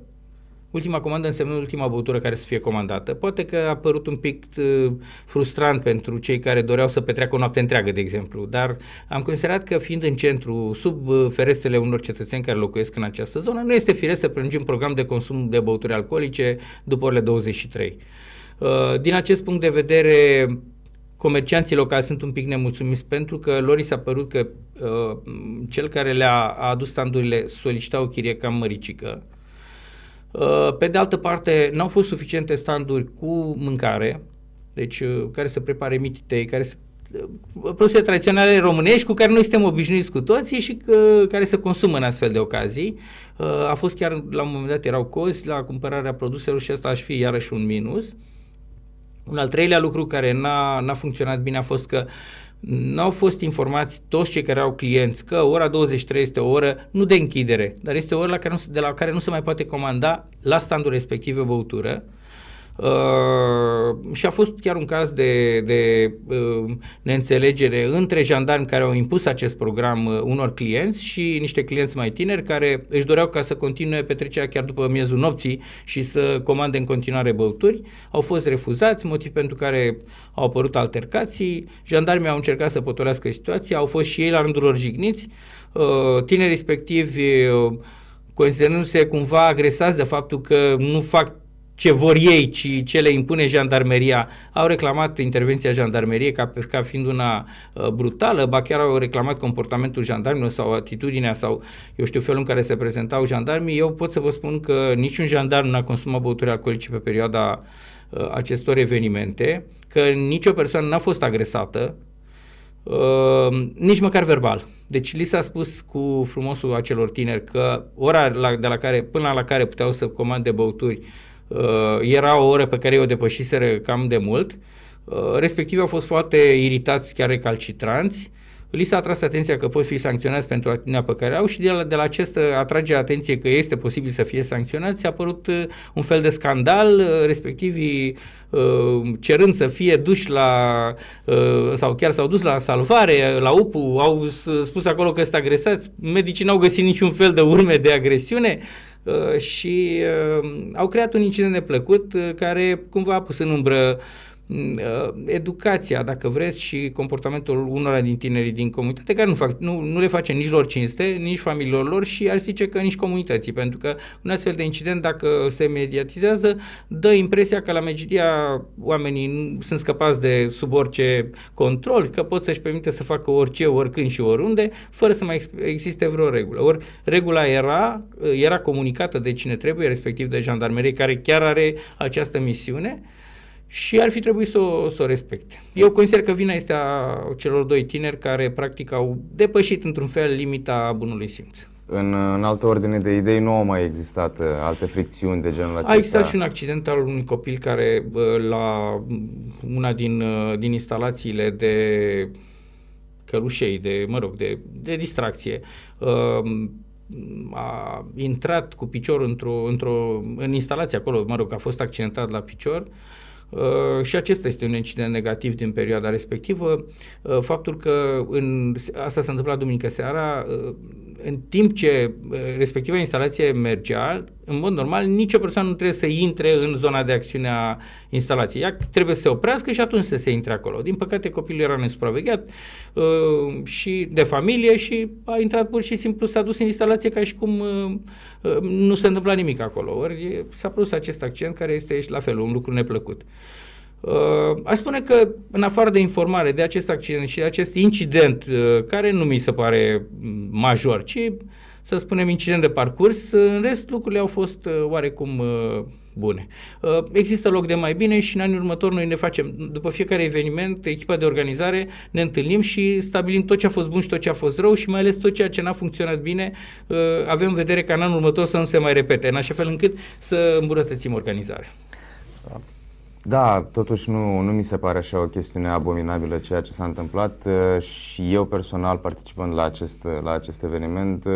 Ultima comandă înseamnă ultima băutură care să fie comandată. Poate că a părut un pic uh, frustrant pentru cei care doreau să petreacă o noapte întreagă, de exemplu, dar am considerat că fiind în centru, sub ferestele uh, ferestrele unor cetățeni care locuiesc în această zonă, nu este firesc să prelungim program de consum de băuturi alcoolice după orele 23. din acest punct de vedere, comercianții locali sunt un pic nemulțumiți pentru că lor i s-a părut că uh, cel care le-a adus standurile solicita o chirie cam măricică. Uh, pe de altă parte, n-au fost suficiente standuri cu mâncare, deci uh, care să prepare mititei, care să uh, produse tradiționale românești cu care noi suntem obișnuiți cu toții și că, uh, care se consumă în astfel de ocazii. Uh, a fost chiar la un moment dat erau cozi la cumpărarea produselor și asta aș fi iarăși un minus. Uh, un al treilea lucru care n-a, n-a funcționat bine a fost că nu au fost informați toți cei care au clienți că ora 23 este o oră nu de închidere, dar este o oră la care nu, de la care nu se mai poate comanda la standul respectiv băutură. Uh, Uh, și a fost chiar un caz de, de uh, neînțelegere între jandarmi care au impus acest program uh, unor clienți și niște clienți mai tineri care își doreau ca să continue petrecerea chiar după miezul nopții și să comande în continuare băuturi. Au fost refuzați, motiv pentru care au apărut altercații, jandarmii au încercat să potorească situația, au fost și ei la rândul lor jigniți, uh, tinerii respectivi uh, considerându-se cumva agresați de faptul că nu fac ce vor ei, ci ce le impune jandarmeria. Au reclamat intervenția jandarmeriei ca, ca fiind una uh, brutală, ba chiar au reclamat comportamentul jandarmilor sau atitudinea sau, eu știu, felul în care se prezentau jandarmii. Eu pot să vă spun că niciun jandarm nu a consumat băuturi alcoolice pe perioada uh, acestor evenimente, că nicio persoană n-a fost agresată, Uh, nici măcar verbal. Deci li s-a spus cu frumosul acelor tineri că ora la, de la care, până la care puteau să comande băuturi Uh, era o oră pe care o depășiseră cam de mult. Uh, respectiv au fost foarte iritați, chiar recalcitranți. Li s-a atras atenția că pot fi sancționați pentru atitudinea pe care au și de la, de la această atrage atenție că este posibil să fie sancționați a apărut uh, un fel de scandal, respectiv cerând să fie duși la, sau chiar s-au dus la salvare, la UPU, au spus acolo că sunt agresați, medicii n-au găsit niciun fel de urme de agresiune, Uh, și uh, au creat un incident neplăcut uh, care cumva a pus în umbră Mm, uh, educația, dacă vreți, și comportamentul unora din tinerii din comunitate, care nu, fac, nu, nu le face nici lor cinste, nici familiilor lor și aș zice că nici comunității, pentru că un astfel de incident, dacă se mediatizează, dă impresia că la Megidia oamenii sunt scăpați de sub orice control, că pot să-și permite să facă orice, oricând și oriunde, fără să mai existe vreo regulă. Ori regula era, era comunicată de cine trebuie, respectiv de jandarmerie, care chiar are această misiune, și ar fi trebuit să o, să o respecte. Eu consider că vina este a celor doi tineri care practic au depășit într-un fel limita bunului simț. În, în altă ordine de idei nu au mai existat uh, alte fricțiuni de genul acesta. A existat și un accident al unui copil care uh, la una din, uh, din instalațiile de călușei, de, mă rog, de, de distracție, um, a intrat cu piciorul într-o, într-o, în instalație acolo, mă rog, a fost accidentat la picior, Uh, și acesta este un incident negativ din perioada respectivă. Uh, faptul că în, asta s-a întâmplat duminică seara, uh, în timp ce eh, respectiva instalație mergea, în mod normal, nicio persoană nu trebuie să intre în zona de acțiune a instalației. Ea trebuie să se oprească și atunci să se intre acolo. Din păcate, copilul era nesupravegheat uh, și de familie și a intrat pur și simplu, s-a dus în instalație ca și cum uh, nu se întâmpla nimic acolo. Ori s-a produs acest accident care este la fel un lucru neplăcut. Uh, Uh, aș spune că, în afară de informare de acest accident și de acest incident, uh, care nu mi se pare major, ci, să spunem, incident de parcurs, în rest lucrurile au fost uh, oarecum uh, bune. Uh, există loc de mai bine și în anii următori noi ne facem, după fiecare eveniment, echipa de organizare, ne întâlnim și stabilim tot ce a fost bun și tot ce a fost rău și mai ales tot ceea ce n-a funcționat bine, uh, avem în vedere ca în anul următor să nu se mai repete, în așa fel încât să îmbunătățim organizarea. Da. Da, totuși nu, nu mi se pare așa o chestiune abominabilă ceea ce s-a întâmplat uh, și eu personal participând la acest, uh, la acest eveniment, uh,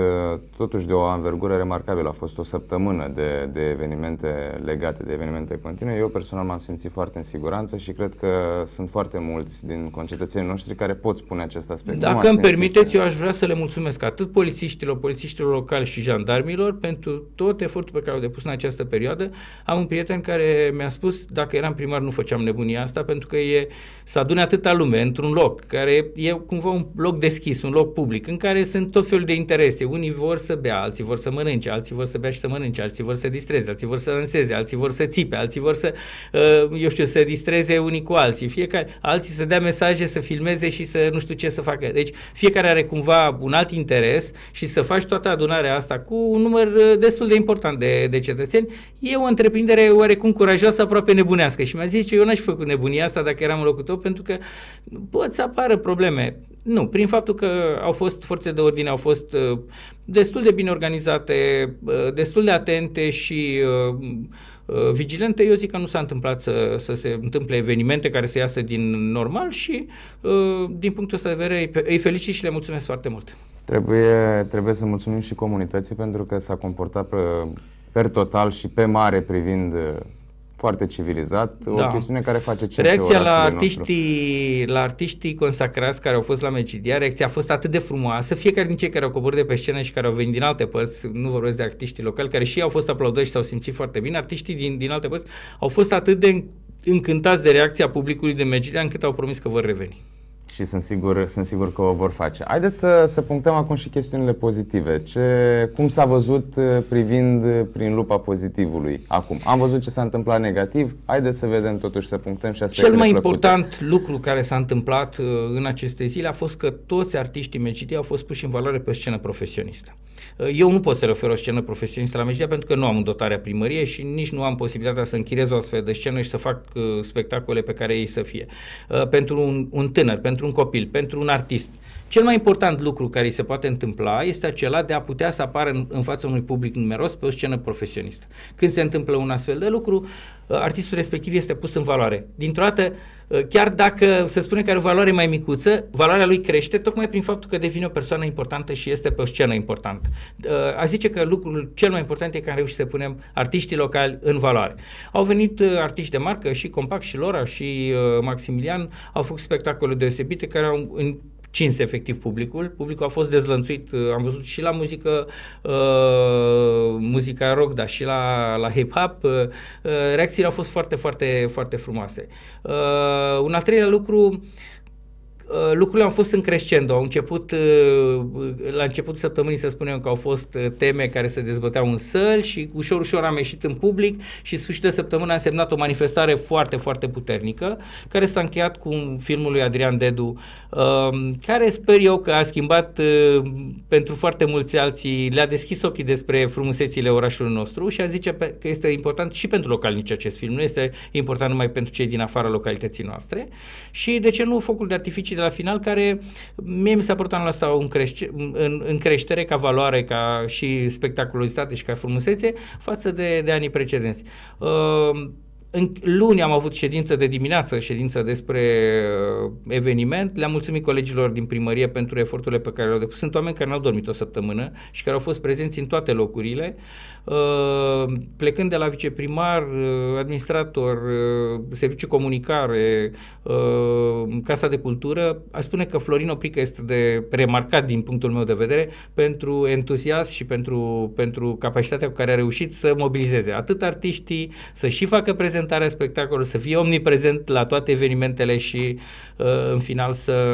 totuși de o anvergură remarcabilă. A fost o săptămână de, de evenimente legate, de evenimente continue. Eu personal m-am simțit foarte în siguranță și cred că sunt foarte mulți din concetățenii noștri care pot spune acest aspect. Dacă îmi permiteți, că... eu aș vrea să le mulțumesc atât polițiștilor, polițiștilor locali și jandarmilor pentru tot efortul pe care au depus în această perioadă. Am un prieten care mi-a spus, dacă eram primar nu făceam nebunia asta pentru că e să adune atâta lume într-un loc care e cumva un loc deschis, un loc public în care sunt tot felul de interese. Unii vor să bea, alții vor să mănânce, alții vor să bea și să mănânce, alții vor să distreze, alții vor să danseze, alții vor să țipe, alții vor să, uh, eu știu, să distreze unii cu alții, fiecare, alții să dea mesaje, să filmeze și să nu știu ce să facă. Deci fiecare are cumva un alt interes și să faci toată adunarea asta cu un număr uh, destul de important de, de cetățeni, e o întreprindere oarecum curajoasă, aproape nebunească crească. și mi-a zis, eu n-aș fi făcut nebunia asta dacă eram în locul tău, pentru că pot să apară probleme. Nu, prin faptul că au fost forțe de ordine, au fost uh, destul de bine organizate, uh, destul de atente și uh, vigilente, eu zic că nu s-a întâmplat să, să se întâmple evenimente care să iasă din normal și din punctul ăsta de vedere îi felicit și le mulțumesc foarte mult. Trebuie, trebuie să mulțumim și comunității pentru că s-a comportat pe, per total și pe mare privind foarte civilizat, da. o chestiune care face ce Reacția la artiștii, nostru. la artiștii consacrați care au fost la Megidia, reacția a fost atât de frumoasă, fiecare din cei care au coborât de pe scenă și care au venit din alte părți, nu vorbesc de artiștii locali, care și au fost aplaudați și s-au simțit foarte bine, artiștii din, din alte părți au fost atât de încântați de reacția publicului de Megidia încât au promis că vor reveni și sunt sigur, sunt sigur că o vor face. Haideți să, să punctăm acum și chestiunile pozitive. Ce, cum s-a văzut uh, privind uh, prin lupa pozitivului acum? Am văzut ce s-a întâmplat negativ, haideți să vedem totuși, să punctăm și aspectele Cel mai plăcute. important lucru care s-a întâmplat uh, în aceste zile a fost că toți artiștii Megidia au fost puși în valoare pe o scenă profesionistă. Eu nu pot să refer o scenă profesionistă la Megidia pentru că nu am în dotarea primăriei și nici nu am posibilitatea să închirez o astfel de scenă și să fac spectacole pe care ei să fie. Pentru un, un tânăr, pentru pentru un copil, pentru un artist, cel mai important lucru care îi se poate întâmpla este acela de a putea să apară în, în fața unui public numeros pe o scenă profesionistă. Când se întâmplă un astfel de lucru, uh, artistul respectiv este pus în valoare. Dintr-o dată, uh, chiar dacă se spune că are o valoare mai micuță, valoarea lui crește tocmai prin faptul că devine o persoană importantă și este pe o scenă importantă. Uh, a zice că lucrul cel mai important e că am reușit să punem artiștii locali în valoare. Au venit artiști de marcă și Compact și Lora și Maximilian, au făcut spectacole deosebite care au cins efectiv publicul. Publicul a fost dezlănțuit, am văzut și la muzică, uh, muzica rock, dar și la, la hip-hop. Uh, reacțiile au fost foarte, foarte, foarte frumoase. Uh, un al treilea lucru, uh, Uh, lucrurile au fost în crescendo. Au început, uh, uh, la început săptămânii să spunem că au fost teme care se dezbăteau în săl și ușor, ușor am ieșit în public și sfârșitul de săptămână a însemnat o manifestare foarte, foarte puternică care s-a încheiat cu filmul lui Adrian Dedu, um, care sper eu că a schimbat pentru foarte mulți alții, le-a deschis ochii despre frumusețile orașului nostru și a zice că este important și pentru localnici acest film, nu este important numai pentru cei din afara localității noastre și de ce nu focul de artificii la final, care mie mi s-a părut anul ăsta în, crește, în, în creștere ca valoare, ca și spectaculozitate și ca frumusețe față de, de anii precedenți. Uh, în luni am avut ședință de dimineață, ședință despre uh, eveniment. Le-am mulțumit colegilor din primărie pentru eforturile pe care le-au depus. Sunt oameni care n-au dormit o săptămână și care au fost prezenți în toate locurile. Uh, Uh, plecând de la viceprimar, uh, administrator, uh, serviciu comunicare, Casa de Cultură, aș spune că Florin Oprică este de remarcat din punctul meu de vedere pentru entuziasm și pentru, pentru capacitatea cu care a reușit să mobilizeze atât artiștii, să și facă prezentarea spectacolului, să fie omniprezent la toate evenimentele și în final să,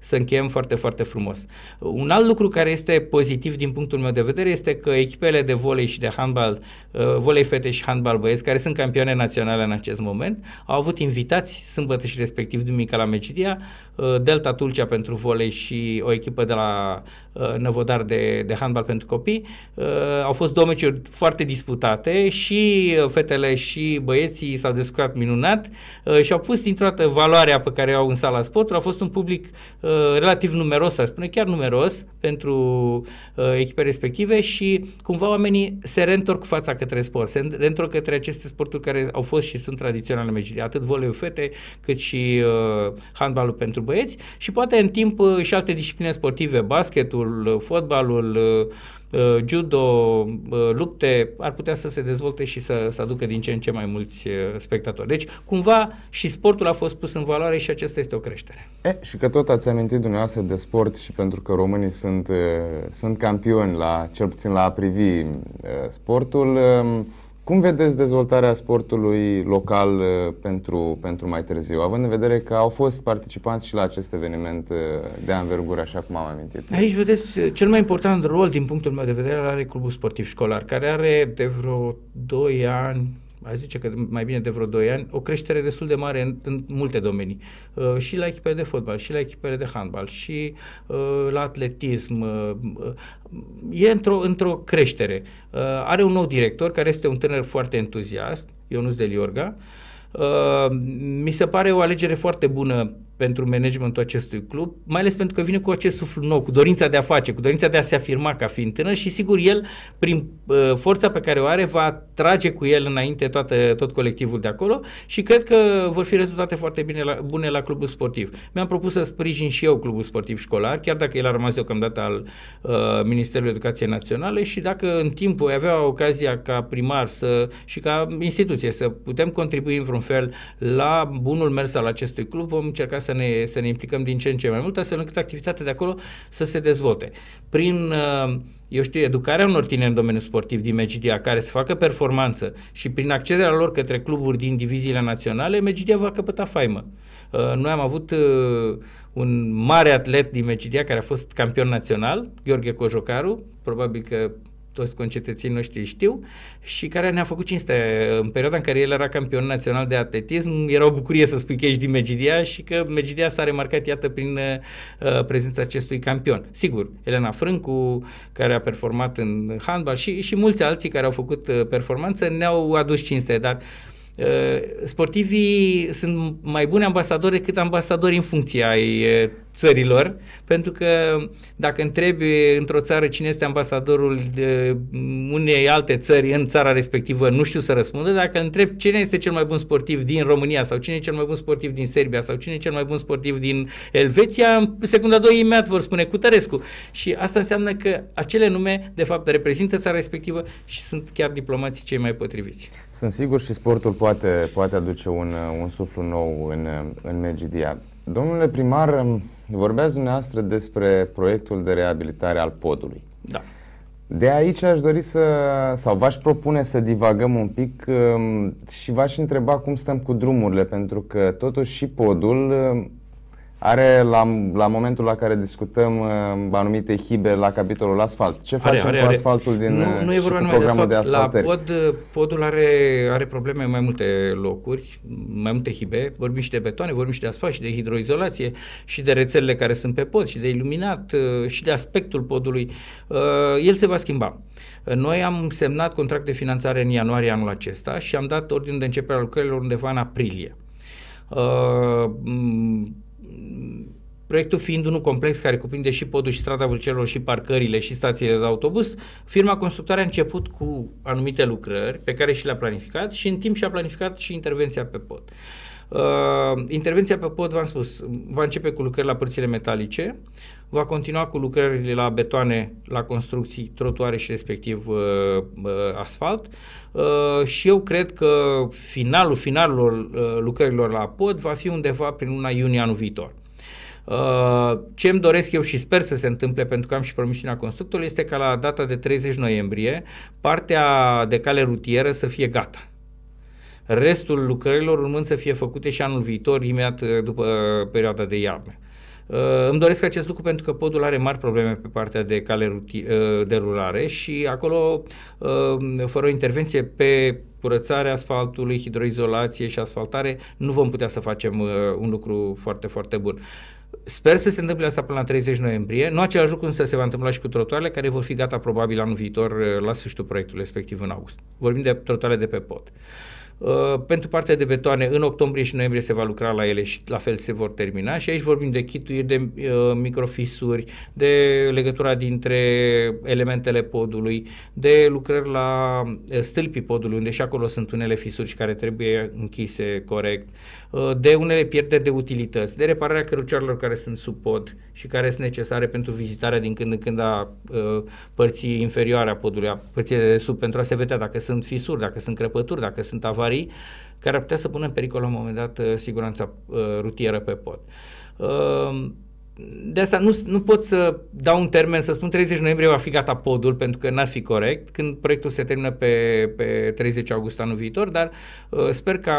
să încheiem foarte, foarte frumos. Un alt lucru care este pozitiv din punctul meu de vedere este că echipele de volei și de handbal, uh, volei fete și handbal băieți, care sunt campioane naționale în acest moment, au avut invitați sâmbătă și respectiv duminica la Mecidia Uh, Delta Tulcea pentru volei și o echipă de la uh, Năvodar de, de handbal pentru copii. Uh, au fost două meciuri foarte disputate și fetele și băieții s-au descurcat minunat și au pus dintr-o dată valoarea pe care au în sala sportului. A fost un public relativ numeros, să spune, chiar numeros pentru echipe respective și cumva oamenii se reîntorc cu fața către sport, se reîntorc către aceste sporturi care au fost și sunt tradiționale meciuri atât voleiul fete cât și handbalul pentru pentru băieți și poate în timp uh, și alte discipline sportive, basketul, uh, fotbalul, uh, judo, lupte, ar putea să se dezvolte și să, să aducă din ce în ce mai mulți spectatori. Deci, cumva, și sportul a fost pus în valoare și acesta este o creștere. E, și că tot ați amintit dumneavoastră de sport și pentru că românii sunt, sunt campioni, la, cel puțin la a privi sportul, um, cum vedeți dezvoltarea sportului local uh, pentru, pentru mai târziu, având în vedere că au fost participanți și la acest eveniment uh, de anvergură, așa cum am amintit? Aici vedeți uh, cel mai important rol, din punctul meu de vedere, are Clubul Sportiv Școlar, care are de vreo 2 ani, aș zice că mai bine de vreo 2 ani, o creștere destul de mare în, în multe domenii. Uh, și la echipele de fotbal, și la echipele de handbal, și uh, la atletism. Uh, uh e într-o, într-o creștere. Uh, are un nou director care este un tânăr foarte entuziast, Ionuț de Liorga. Uh, mi se pare o alegere foarte bună pentru managementul acestui club, mai ales pentru că vine cu acest suflu nou, cu dorința de a face, cu dorința de a se afirma ca fiind tânăr și sigur el, prin uh, forța pe care o are, va trage cu el înainte toată, tot colectivul de acolo și cred că vor fi rezultate foarte bine la, bune la clubul sportiv. Mi-am propus să sprijin și eu clubul sportiv școlar, chiar dacă el a rămas deocamdată al uh, Ministerului Educației Naționale și dacă în timp voi avea ocazia ca primar să, și ca instituție să putem contribui în vreun fel la bunul mers al acestui club, vom încerca să să ne, să ne implicăm din ce în ce mai mult, astfel încât activitatea de acolo să se dezvolte. Prin, uh, eu știu, educarea unor tineri în domeniul sportiv din Megidia, care să facă performanță și prin accederea lor către cluburi din diviziile naționale, Megidia va căpăta faimă. Uh, noi am avut uh, un mare atlet din Megidia care a fost campion național, Gheorghe Cojocaru, probabil că toți concetățenii noștri știu și care ne-a făcut cinste. În perioada în care el era campion național de atletism, era o bucurie să spui că ești din Megidia și că Megidia s-a remarcat, iată, prin uh, prezența acestui campion. Sigur, Elena Frâncu, care a performat în handbal și, și mulți alții care au făcut uh, performanță, ne-au adus cinste, dar uh, sportivii sunt mai buni ambasadori decât ambasadori în funcție ai uh, țărilor, pentru că dacă întrebi într-o țară cine este ambasadorul de unei alte țări în țara respectivă, nu știu să răspundă, dacă întreb cine este cel mai bun sportiv din România sau cine e cel mai bun sportiv din Serbia sau cine e cel mai bun sportiv din Elveția, în secunda 2 imediat vor spune Cutărescu. Și asta înseamnă că acele nume, de fapt, reprezintă țara respectivă și sunt chiar diplomații cei mai potriviți. Sunt sigur și sportul poate, poate aduce un, un suflu nou în, în Megidia. Domnule primar, Vorbeați dumneavoastră despre proiectul de reabilitare al podului. Da. De aici aș dori să, sau v-aș propune să divagăm un pic um, și v-aș întreba cum stăm cu drumurile, pentru că totuși și podul um, are la, la momentul la care discutăm uh, anumite hibe la capitolul asfalt. Ce facem are, cu are. asfaltul din nu, uh, nu e vorba cu programul de asfalt. De la pod, uh, podul are, are probleme în mai multe locuri, mai multe hibe. Vorbim și de betoane, vorbim și de asfalt, și de hidroizolație, și de rețelele care sunt pe pod, și de iluminat, uh, și de aspectul podului. Uh, el se va schimba. Noi am semnat contract de finanțare în ianuarie anul acesta și am dat ordinul de începere a lucrărilor undeva în aprilie. Uh, Proiectul fiind unul complex care cuprinde și podul și strada Vâlcelor și parcările și stațiile de autobuz, firma constructoare a început cu anumite lucrări pe care și le-a planificat și în timp și-a planificat și intervenția pe pod. Uh, intervenția pe pod, v-am spus, va începe cu lucrări la părțile metalice, uh, va continua cu lucrările la betoane, la construcții, trotuare și respectiv uh, uh, asfalt uh, și eu cred că finalul finalul uh, lucrărilor la pod va fi undeva prin luna iunie anul viitor. Uh, ce îmi doresc eu și sper să se întâmple, pentru că am și promisiunea constructorului, este ca la data de 30 noiembrie partea de cale rutieră să fie gata. Restul lucrărilor urmând să fie făcute și anul viitor, imediat uh, după uh, perioada de iarnă. Uh, îmi doresc acest lucru pentru că podul are mari probleme pe partea de cale uh, de rulare și acolo, uh, fără o intervenție pe curățare asfaltului, hidroizolație și asfaltare, nu vom putea să facem un lucru foarte, foarte bun. Sper să se întâmple asta până la 30 noiembrie. Nu același lucru însă se va întâmpla și cu trotuarele care vor fi gata probabil anul viitor la sfârșitul proiectului respectiv în august. Vorbim de trotuarele de pe pod. Uh, Uh, pentru partea de betoane, în octombrie și noiembrie se va lucra la ele și la fel se vor termina și aici vorbim de chituri, de uh, microfisuri, de legătura dintre elementele podului, de lucrări la uh, stâlpii podului, unde și acolo sunt unele fisuri care trebuie închise corect, de unele pierderi de utilități, de repararea cărucioarelor care sunt sub pod și care sunt necesare pentru vizitarea din când în când a părții inferioare a podului, a părții de sub, pentru a se vedea dacă sunt fisuri, dacă sunt crăpături, dacă sunt avarii avarii care ar putea să pună în pericol la un moment dat uh, siguranța uh, rutieră pe pod. Uh, de asta nu, nu pot să dau un termen, să spun 30 noiembrie va fi gata podul, pentru că n-ar fi corect, când proiectul se termină pe, pe 30 august anul viitor, dar uh, sper ca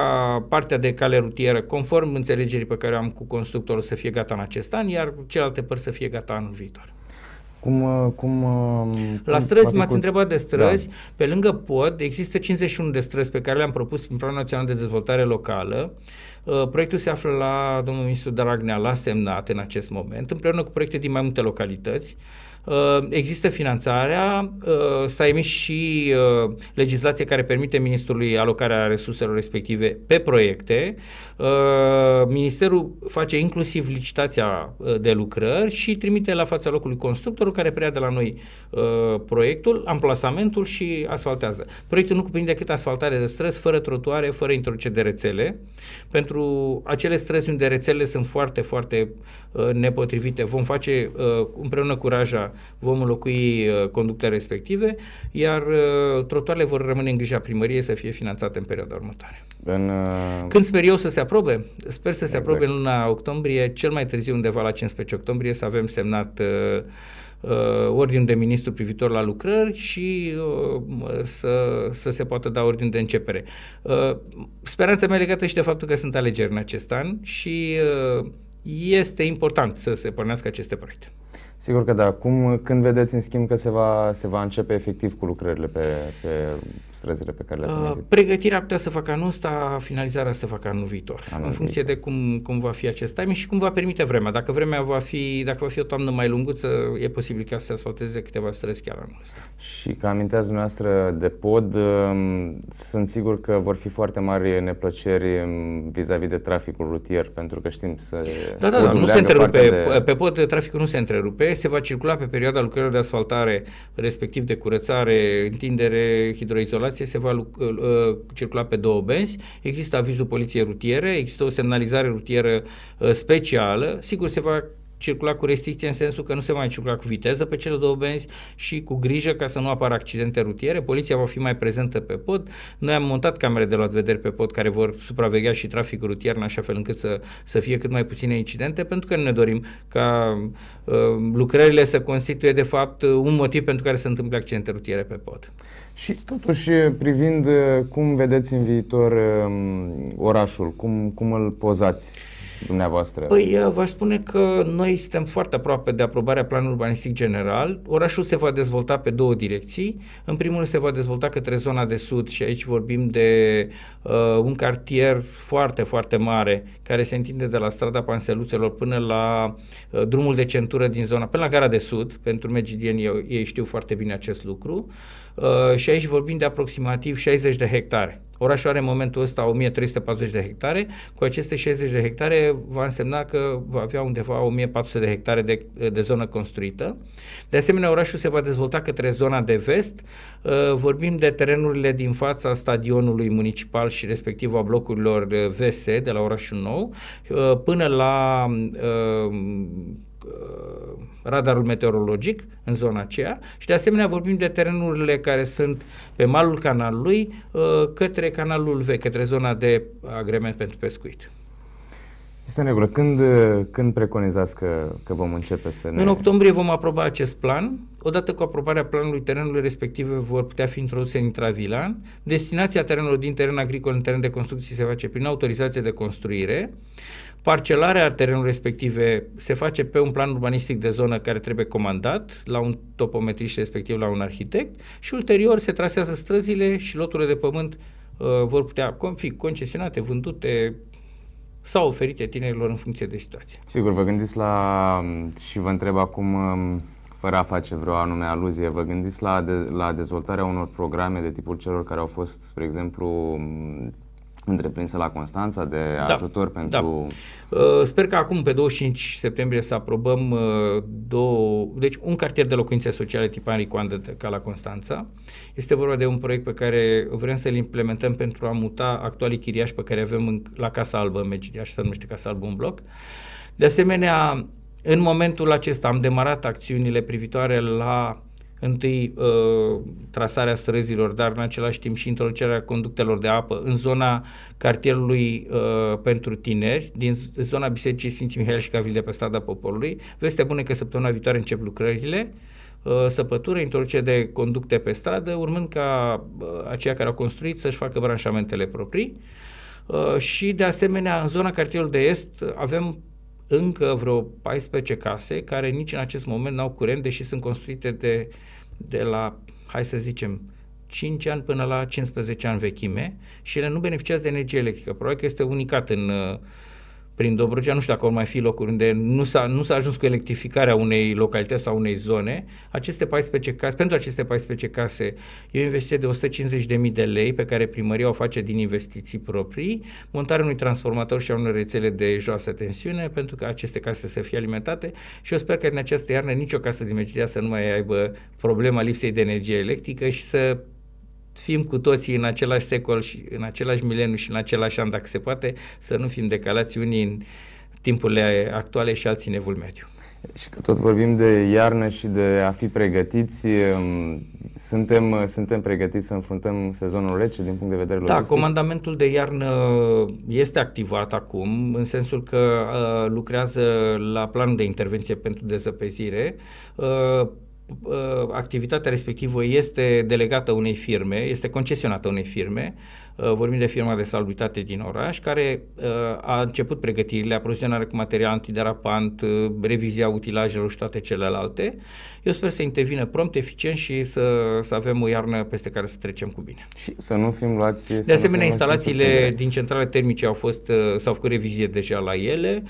partea de cale rutieră, conform înțelegerii pe care o am cu constructorul, să fie gata în acest an, iar celelalte părți să fie gata anul viitor. Cum, uh, uh, cum, La străzi m-ați cu... întrebat de da. străzi. Da. Pe lângă pod există 51 de străzi pe care le-am propus prin Planul Național de Dezvoltare Locală. Uh, proiectul se află la domnul ministru Dragnea, la semnat în acest moment, împreună cu proiecte din mai multe localități. Uh, există finanțarea, uh, s-a emis și uh, legislație care permite ministrului alocarea resurselor respective pe proiecte. Uh, Ministerul face inclusiv licitația uh, de lucrări și trimite la fața locului constructorul care preia de la noi uh, proiectul, amplasamentul și asfaltează. Proiectul nu cuprinde decât asfaltare de străzi, fără trotuare, fără introduce de rețele. Pentru acele străzi unde rețelele sunt foarte, foarte nepotrivite, vom face împreună cu Raja, vom înlocui conductele respective, iar trotuarele vor rămâne în grija primăriei să fie finanțate în perioada următoare. În, uh, Când sper eu să se aprobe? Sper să se exact. aprobe în luna octombrie, cel mai târziu undeva la 15 octombrie, să avem semnat uh, uh, ordin de ministru privitor la lucrări și uh, să, să se poată da ordin de începere. Uh, speranța mea legată și de faptul că sunt alegeri în acest an și uh, este important să se pornească aceste proiecte. Sigur că da. Cum, când vedeți, în schimb, că se va, se va începe efectiv cu lucrările pe, pe străzile pe care le-ați amintit? Pregătirea putea să facă anul ăsta, finalizarea să facă anul viitor, anul în funcție viitor. de cum, cum va fi acest timing și cum va permite vremea. Dacă vremea va fi, dacă va fi o toamnă mai lunguță, e posibil ca să se asfalteze câteva străzi chiar anul ăsta. Și ca amintează dumneavoastră de pod, um, sunt sigur că vor fi foarte mari neplăceri um, vis-a-vis de traficul rutier, pentru că știm să... Da, da, da, nu se întrerupe. De... Pe pod traficul nu se întrerupe care se va circula pe perioada lucrărilor de asfaltare, respectiv de curățare, întindere, hidroizolație, se va uh, uh, circula pe două benzi. Există avizul poliției rutiere, există o semnalizare rutieră uh, specială. Sigur, se va circula cu restricție în sensul că nu se mai circula cu viteză pe cele două benzi și cu grijă ca să nu apară accidente rutiere. Poliția va fi mai prezentă pe pod. Noi am montat camere de luat vederi pe pod care vor supraveghea și traficul rutier în așa fel încât să, să fie cât mai puține incidente, pentru că nu ne dorim ca uh, lucrările să constituie de fapt un motiv pentru care se întâmplă accidente rutiere pe pod. Și totuși, privind uh, cum vedeți în viitor um, orașul, cum, cum îl pozați? dumneavoastră? Păi uh, vă spune că noi suntem foarte aproape de aprobarea planului urbanistic general. Orașul se va dezvolta pe două direcții. În primul rând se va dezvolta către zona de sud și aici vorbim de uh, un cartier foarte, foarte mare care se întinde de la strada Panseluțelor până la uh, drumul de centură din zona, până la Gara de Sud. Pentru Megidien ei, ei știu foarte bine acest lucru. Uh, și aici vorbim de aproximativ 60 de hectare Orașul are în momentul ăsta 1340 de hectare, cu aceste 60 de hectare va însemna că va avea undeva 1400 de hectare de, de zonă construită. De asemenea, orașul se va dezvolta către zona de vest. Uh, vorbim de terenurile din fața stadionului municipal și respectiv a blocurilor uh, VS de la orașul nou uh, până la Uh, radarul meteorologic în zona aceea și de asemenea vorbim de terenurile care sunt pe malul canalului uh, către canalul V către zona de agrement pentru pescuit. Este în regulă. Când, când preconizați că, că vom începe să ne... În octombrie vom aproba acest plan. Odată cu aprobarea planului, terenurile respective vor putea fi introduse în intravilan. Destinația terenurilor din teren agricol în teren de construcții se face prin autorizație de construire. Parcelarea terenului respective se face pe un plan urbanistic de zonă care trebuie comandat la un topometrist respectiv la un arhitect și ulterior se trasează străzile și loturile de pământ uh, vor putea fi concesionate, vândute, sau oferite tinerilor în funcție de situație. Sigur, vă gândiți la, um, și vă întreb acum, um, fără a face vreo anume aluzie, vă gândiți la, de, la dezvoltarea unor programe de tipul celor care au fost, spre exemplu, um, întreprinsă la Constanța de da, ajutor da. pentru... Da. Sper că acum, pe 25 septembrie, să aprobăm uh, două, deci un cartier de locuințe sociale tip Henri Coandă ca la Constanța. Este vorba de un proiect pe care vrem să-l implementăm pentru a muta actualii chiriași pe care avem în, la Casa Albă, Megidiaș, se numește Casa Albă un bloc. De asemenea, în momentul acesta am demarat acțiunile privitoare la întâi uh, trasarea străzilor, dar în același timp și introducerea conductelor de apă în zona cartierului uh, pentru tineri, din zona Bisericii Sfinții Mihail și Cavil de pe strada Poporului. Veste bună că săptămâna viitoare încep lucrările ă, săpătură, introducere de conducte pe stradă, urmând ca aceia care au construit să-și facă branșamentele proprii. Și, de asemenea, în zona cartierului de est avem încă vreo 14 case care nici în acest moment n-au curent, deși sunt construite de, de la, hai să zicem, 5 ani până la 15 ani vechime și ele nu beneficiază de energie electrică. Probabil că este unicat în, prin Dobrogea, nu știu dacă vor mai fi locuri unde nu s-a, nu s-a ajuns cu electrificarea unei localități sau unei zone, aceste 14 case, pentru aceste 14 case e o investiție de 150.000 de lei pe care primăria o face din investiții proprii, montarea unui transformator și a unei rețele de joasă tensiune pentru că aceste case să fie alimentate și eu sper că în această iarnă nicio casă din Megidia să nu mai aibă problema lipsei de energie electrică și să fim cu toții în același secol și în același mileniu și în același an, dacă se poate, să nu fim decalați unii în timpurile actuale și alții în evul mediu. Și că tot vorbim de iarnă și de a fi pregătiți, um, suntem, suntem pregătiți să înfruntăm sezonul rece din punct de vedere da, logistic? Da, comandamentul de iarnă este activat acum, în sensul că uh, lucrează la planul de intervenție pentru dezăpezire. Uh, Uh, activitatea respectivă este delegată unei firme, este concesionată unei firme, uh, vorbim de firma de salubritate din oraș, care uh, a început pregătirile, aprovizionarea cu material antiderapant, revizia utilajelor și toate celelalte. Eu sper să intervină prompt, eficient și să, să avem o iarnă peste care să trecem cu bine. Și să nu fim luați... De asemenea, instalațiile din centrale termice au fost, s-au făcut revizie deja la ele,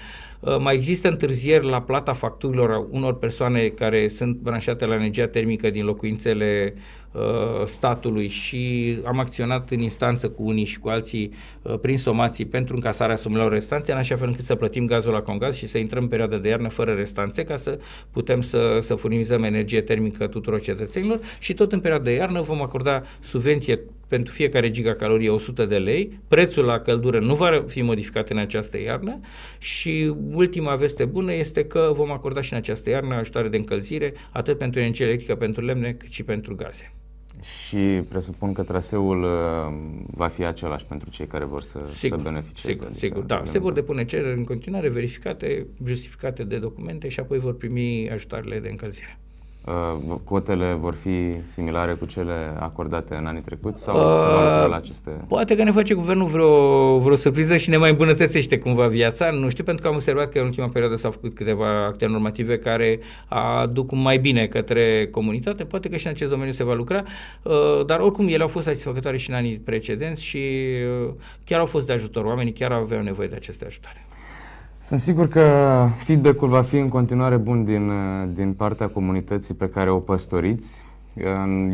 Uh, mai există întârzieri la plata facturilor unor persoane care sunt branșate la energia termică din locuințele uh, statului și am acționat în instanță cu unii și cu alții uh, prin somații pentru încasarea sumelor restanțe, în așa fel încât să plătim gazul la congaz și să intrăm în perioada de iarnă fără restanțe ca să putem să, să furnizăm energie termică tuturor cetățenilor și tot în perioada de iarnă vom acorda subvenție pentru fiecare gigacalorie 100 de lei, prețul la căldură nu va fi modificat în această iarnă și ultima veste bună este că vom acorda și în această iarnă ajutoare de încălzire atât pentru energie electrică, pentru lemne, cât și pentru gaze. Și presupun că traseul uh, va fi același pentru cei care vor să, sigur, să beneficieze. Sigur, adică sigur da. Se vor depune cereri în continuare verificate, justificate de documente și apoi vor primi ajutoarele de încălzire. Uh, cotele vor fi similare cu cele acordate în anii trecuți sau uh, se va la aceste... Poate că ne face guvernul vreo, vreo surpriză și ne mai îmbunătățește cumva viața, nu știu, pentru că am observat că în ultima perioadă s-au făcut câteva acte normative care aduc mai bine către comunitate, poate că și în acest domeniu se va lucra, uh, dar oricum ele au fost satisfăcătoare și în anii precedenți și uh, chiar au fost de ajutor, oamenii chiar aveau nevoie de aceste ajutoare. Sunt sigur că feedback-ul va fi în continuare bun din, din partea comunității pe care o păstoriți.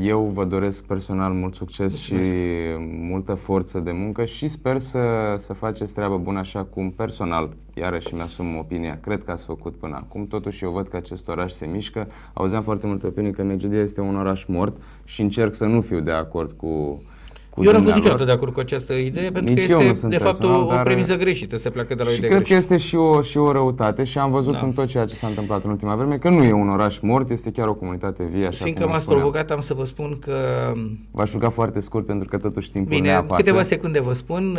Eu vă doresc personal mult succes Mulțumesc. și multă forță de muncă și sper să, să faceți treabă bună așa cum personal, iarăși mi asum opinia, cred că ați făcut până acum. Totuși eu văd că acest oraș se mișcă. Auzeam foarte multe opinii că Megidia este un oraș mort și încerc să nu fiu de acord cu, cu Eu n-am fost niciodată de acord cu această idee, pentru Nici că este, de fapt, o, o premisă greșită să pleacă de la o idee cred greșită. că este și o, și o răutate și am văzut da. în tot ceea ce s-a întâmplat în ultima vreme că nu e un oraș mort, este chiar o comunitate vie, așa Fiindcă m-ați provocat, am să vă spun că... V-aș ruga foarte scurt, pentru că totuși timpul Bine, ne apasă. câteva secunde vă spun,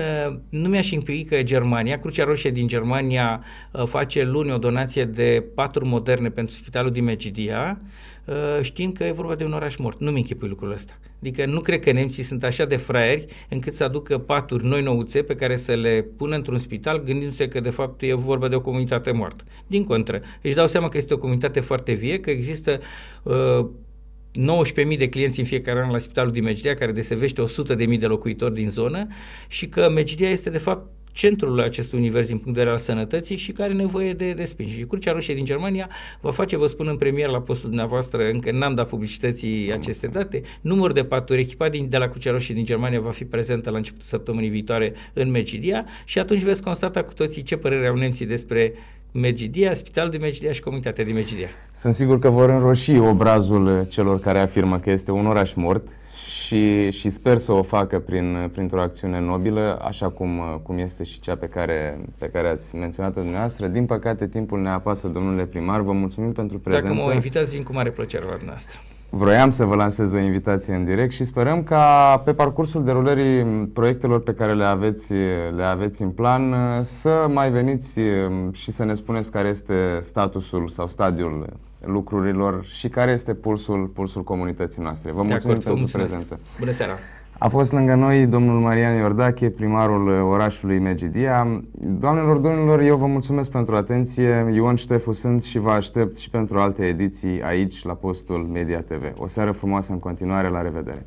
nu mi-aș impui că Germania, Crucea Roșie din Germania uh, face luni o donație de patru moderne pentru spitalul din Megidia, Uh, știind că e vorba de un oraș mort. Nu-mi închipui lucrul ăsta. Adică nu cred că nemții sunt așa de fraieri încât să aducă paturi noi nouțe pe care să le pună într-un spital gândindu-se că de fapt e vorba de o comunitate moartă. Din contră, își dau seama că este o comunitate foarte vie, că există uh, 19.000 de clienți în fiecare an la Spitalul din Megidia, care desevește 100.000 de locuitori din zonă și că Megidia este de fapt centrul acestui univers din punct de vedere al sănătății și care are nevoie de, de sprijin. Și Crucea Roșie din Germania va face, vă spun în premier la postul dumneavoastră, încă n-am dat publicității aceste date, număr de paturi echipat din, de la Crucea Roșie din Germania va fi prezentă la începutul săptămânii viitoare în Megidia și atunci veți constata cu toții ce părere au nemții despre Megidia, Spitalul de Megidia și Comunitatea de Megidia. Sunt sigur că vor înroși obrazul celor care afirmă că este un oraș mort și, și sper să o facă prin, printr-o acțiune nobilă, așa cum, cum este și cea pe care, pe care ați menționat-o dumneavoastră. Din păcate, timpul ne apasă, domnule primar. Vă mulțumim pentru prezență. Dacă mă invitați, vin cu mare plăcere la dumneavoastră. Vroiam să vă lansez o invitație în direct și sperăm ca pe parcursul derulării proiectelor pe care le aveți, le aveți în plan să mai veniți și să ne spuneți care este statusul sau stadiul lucrurilor și care este pulsul, pulsul comunității noastre. Vă mulțumim acord, pentru mulțumesc. prezență. Bună seara! A fost lângă noi domnul Marian Iordache, primarul orașului Megidia. Doamnelor, domnilor, eu vă mulțumesc pentru atenție. Ion Ștefu sunt și vă aștept și pentru alte ediții aici la postul Media TV. O seară frumoasă în continuare, la revedere!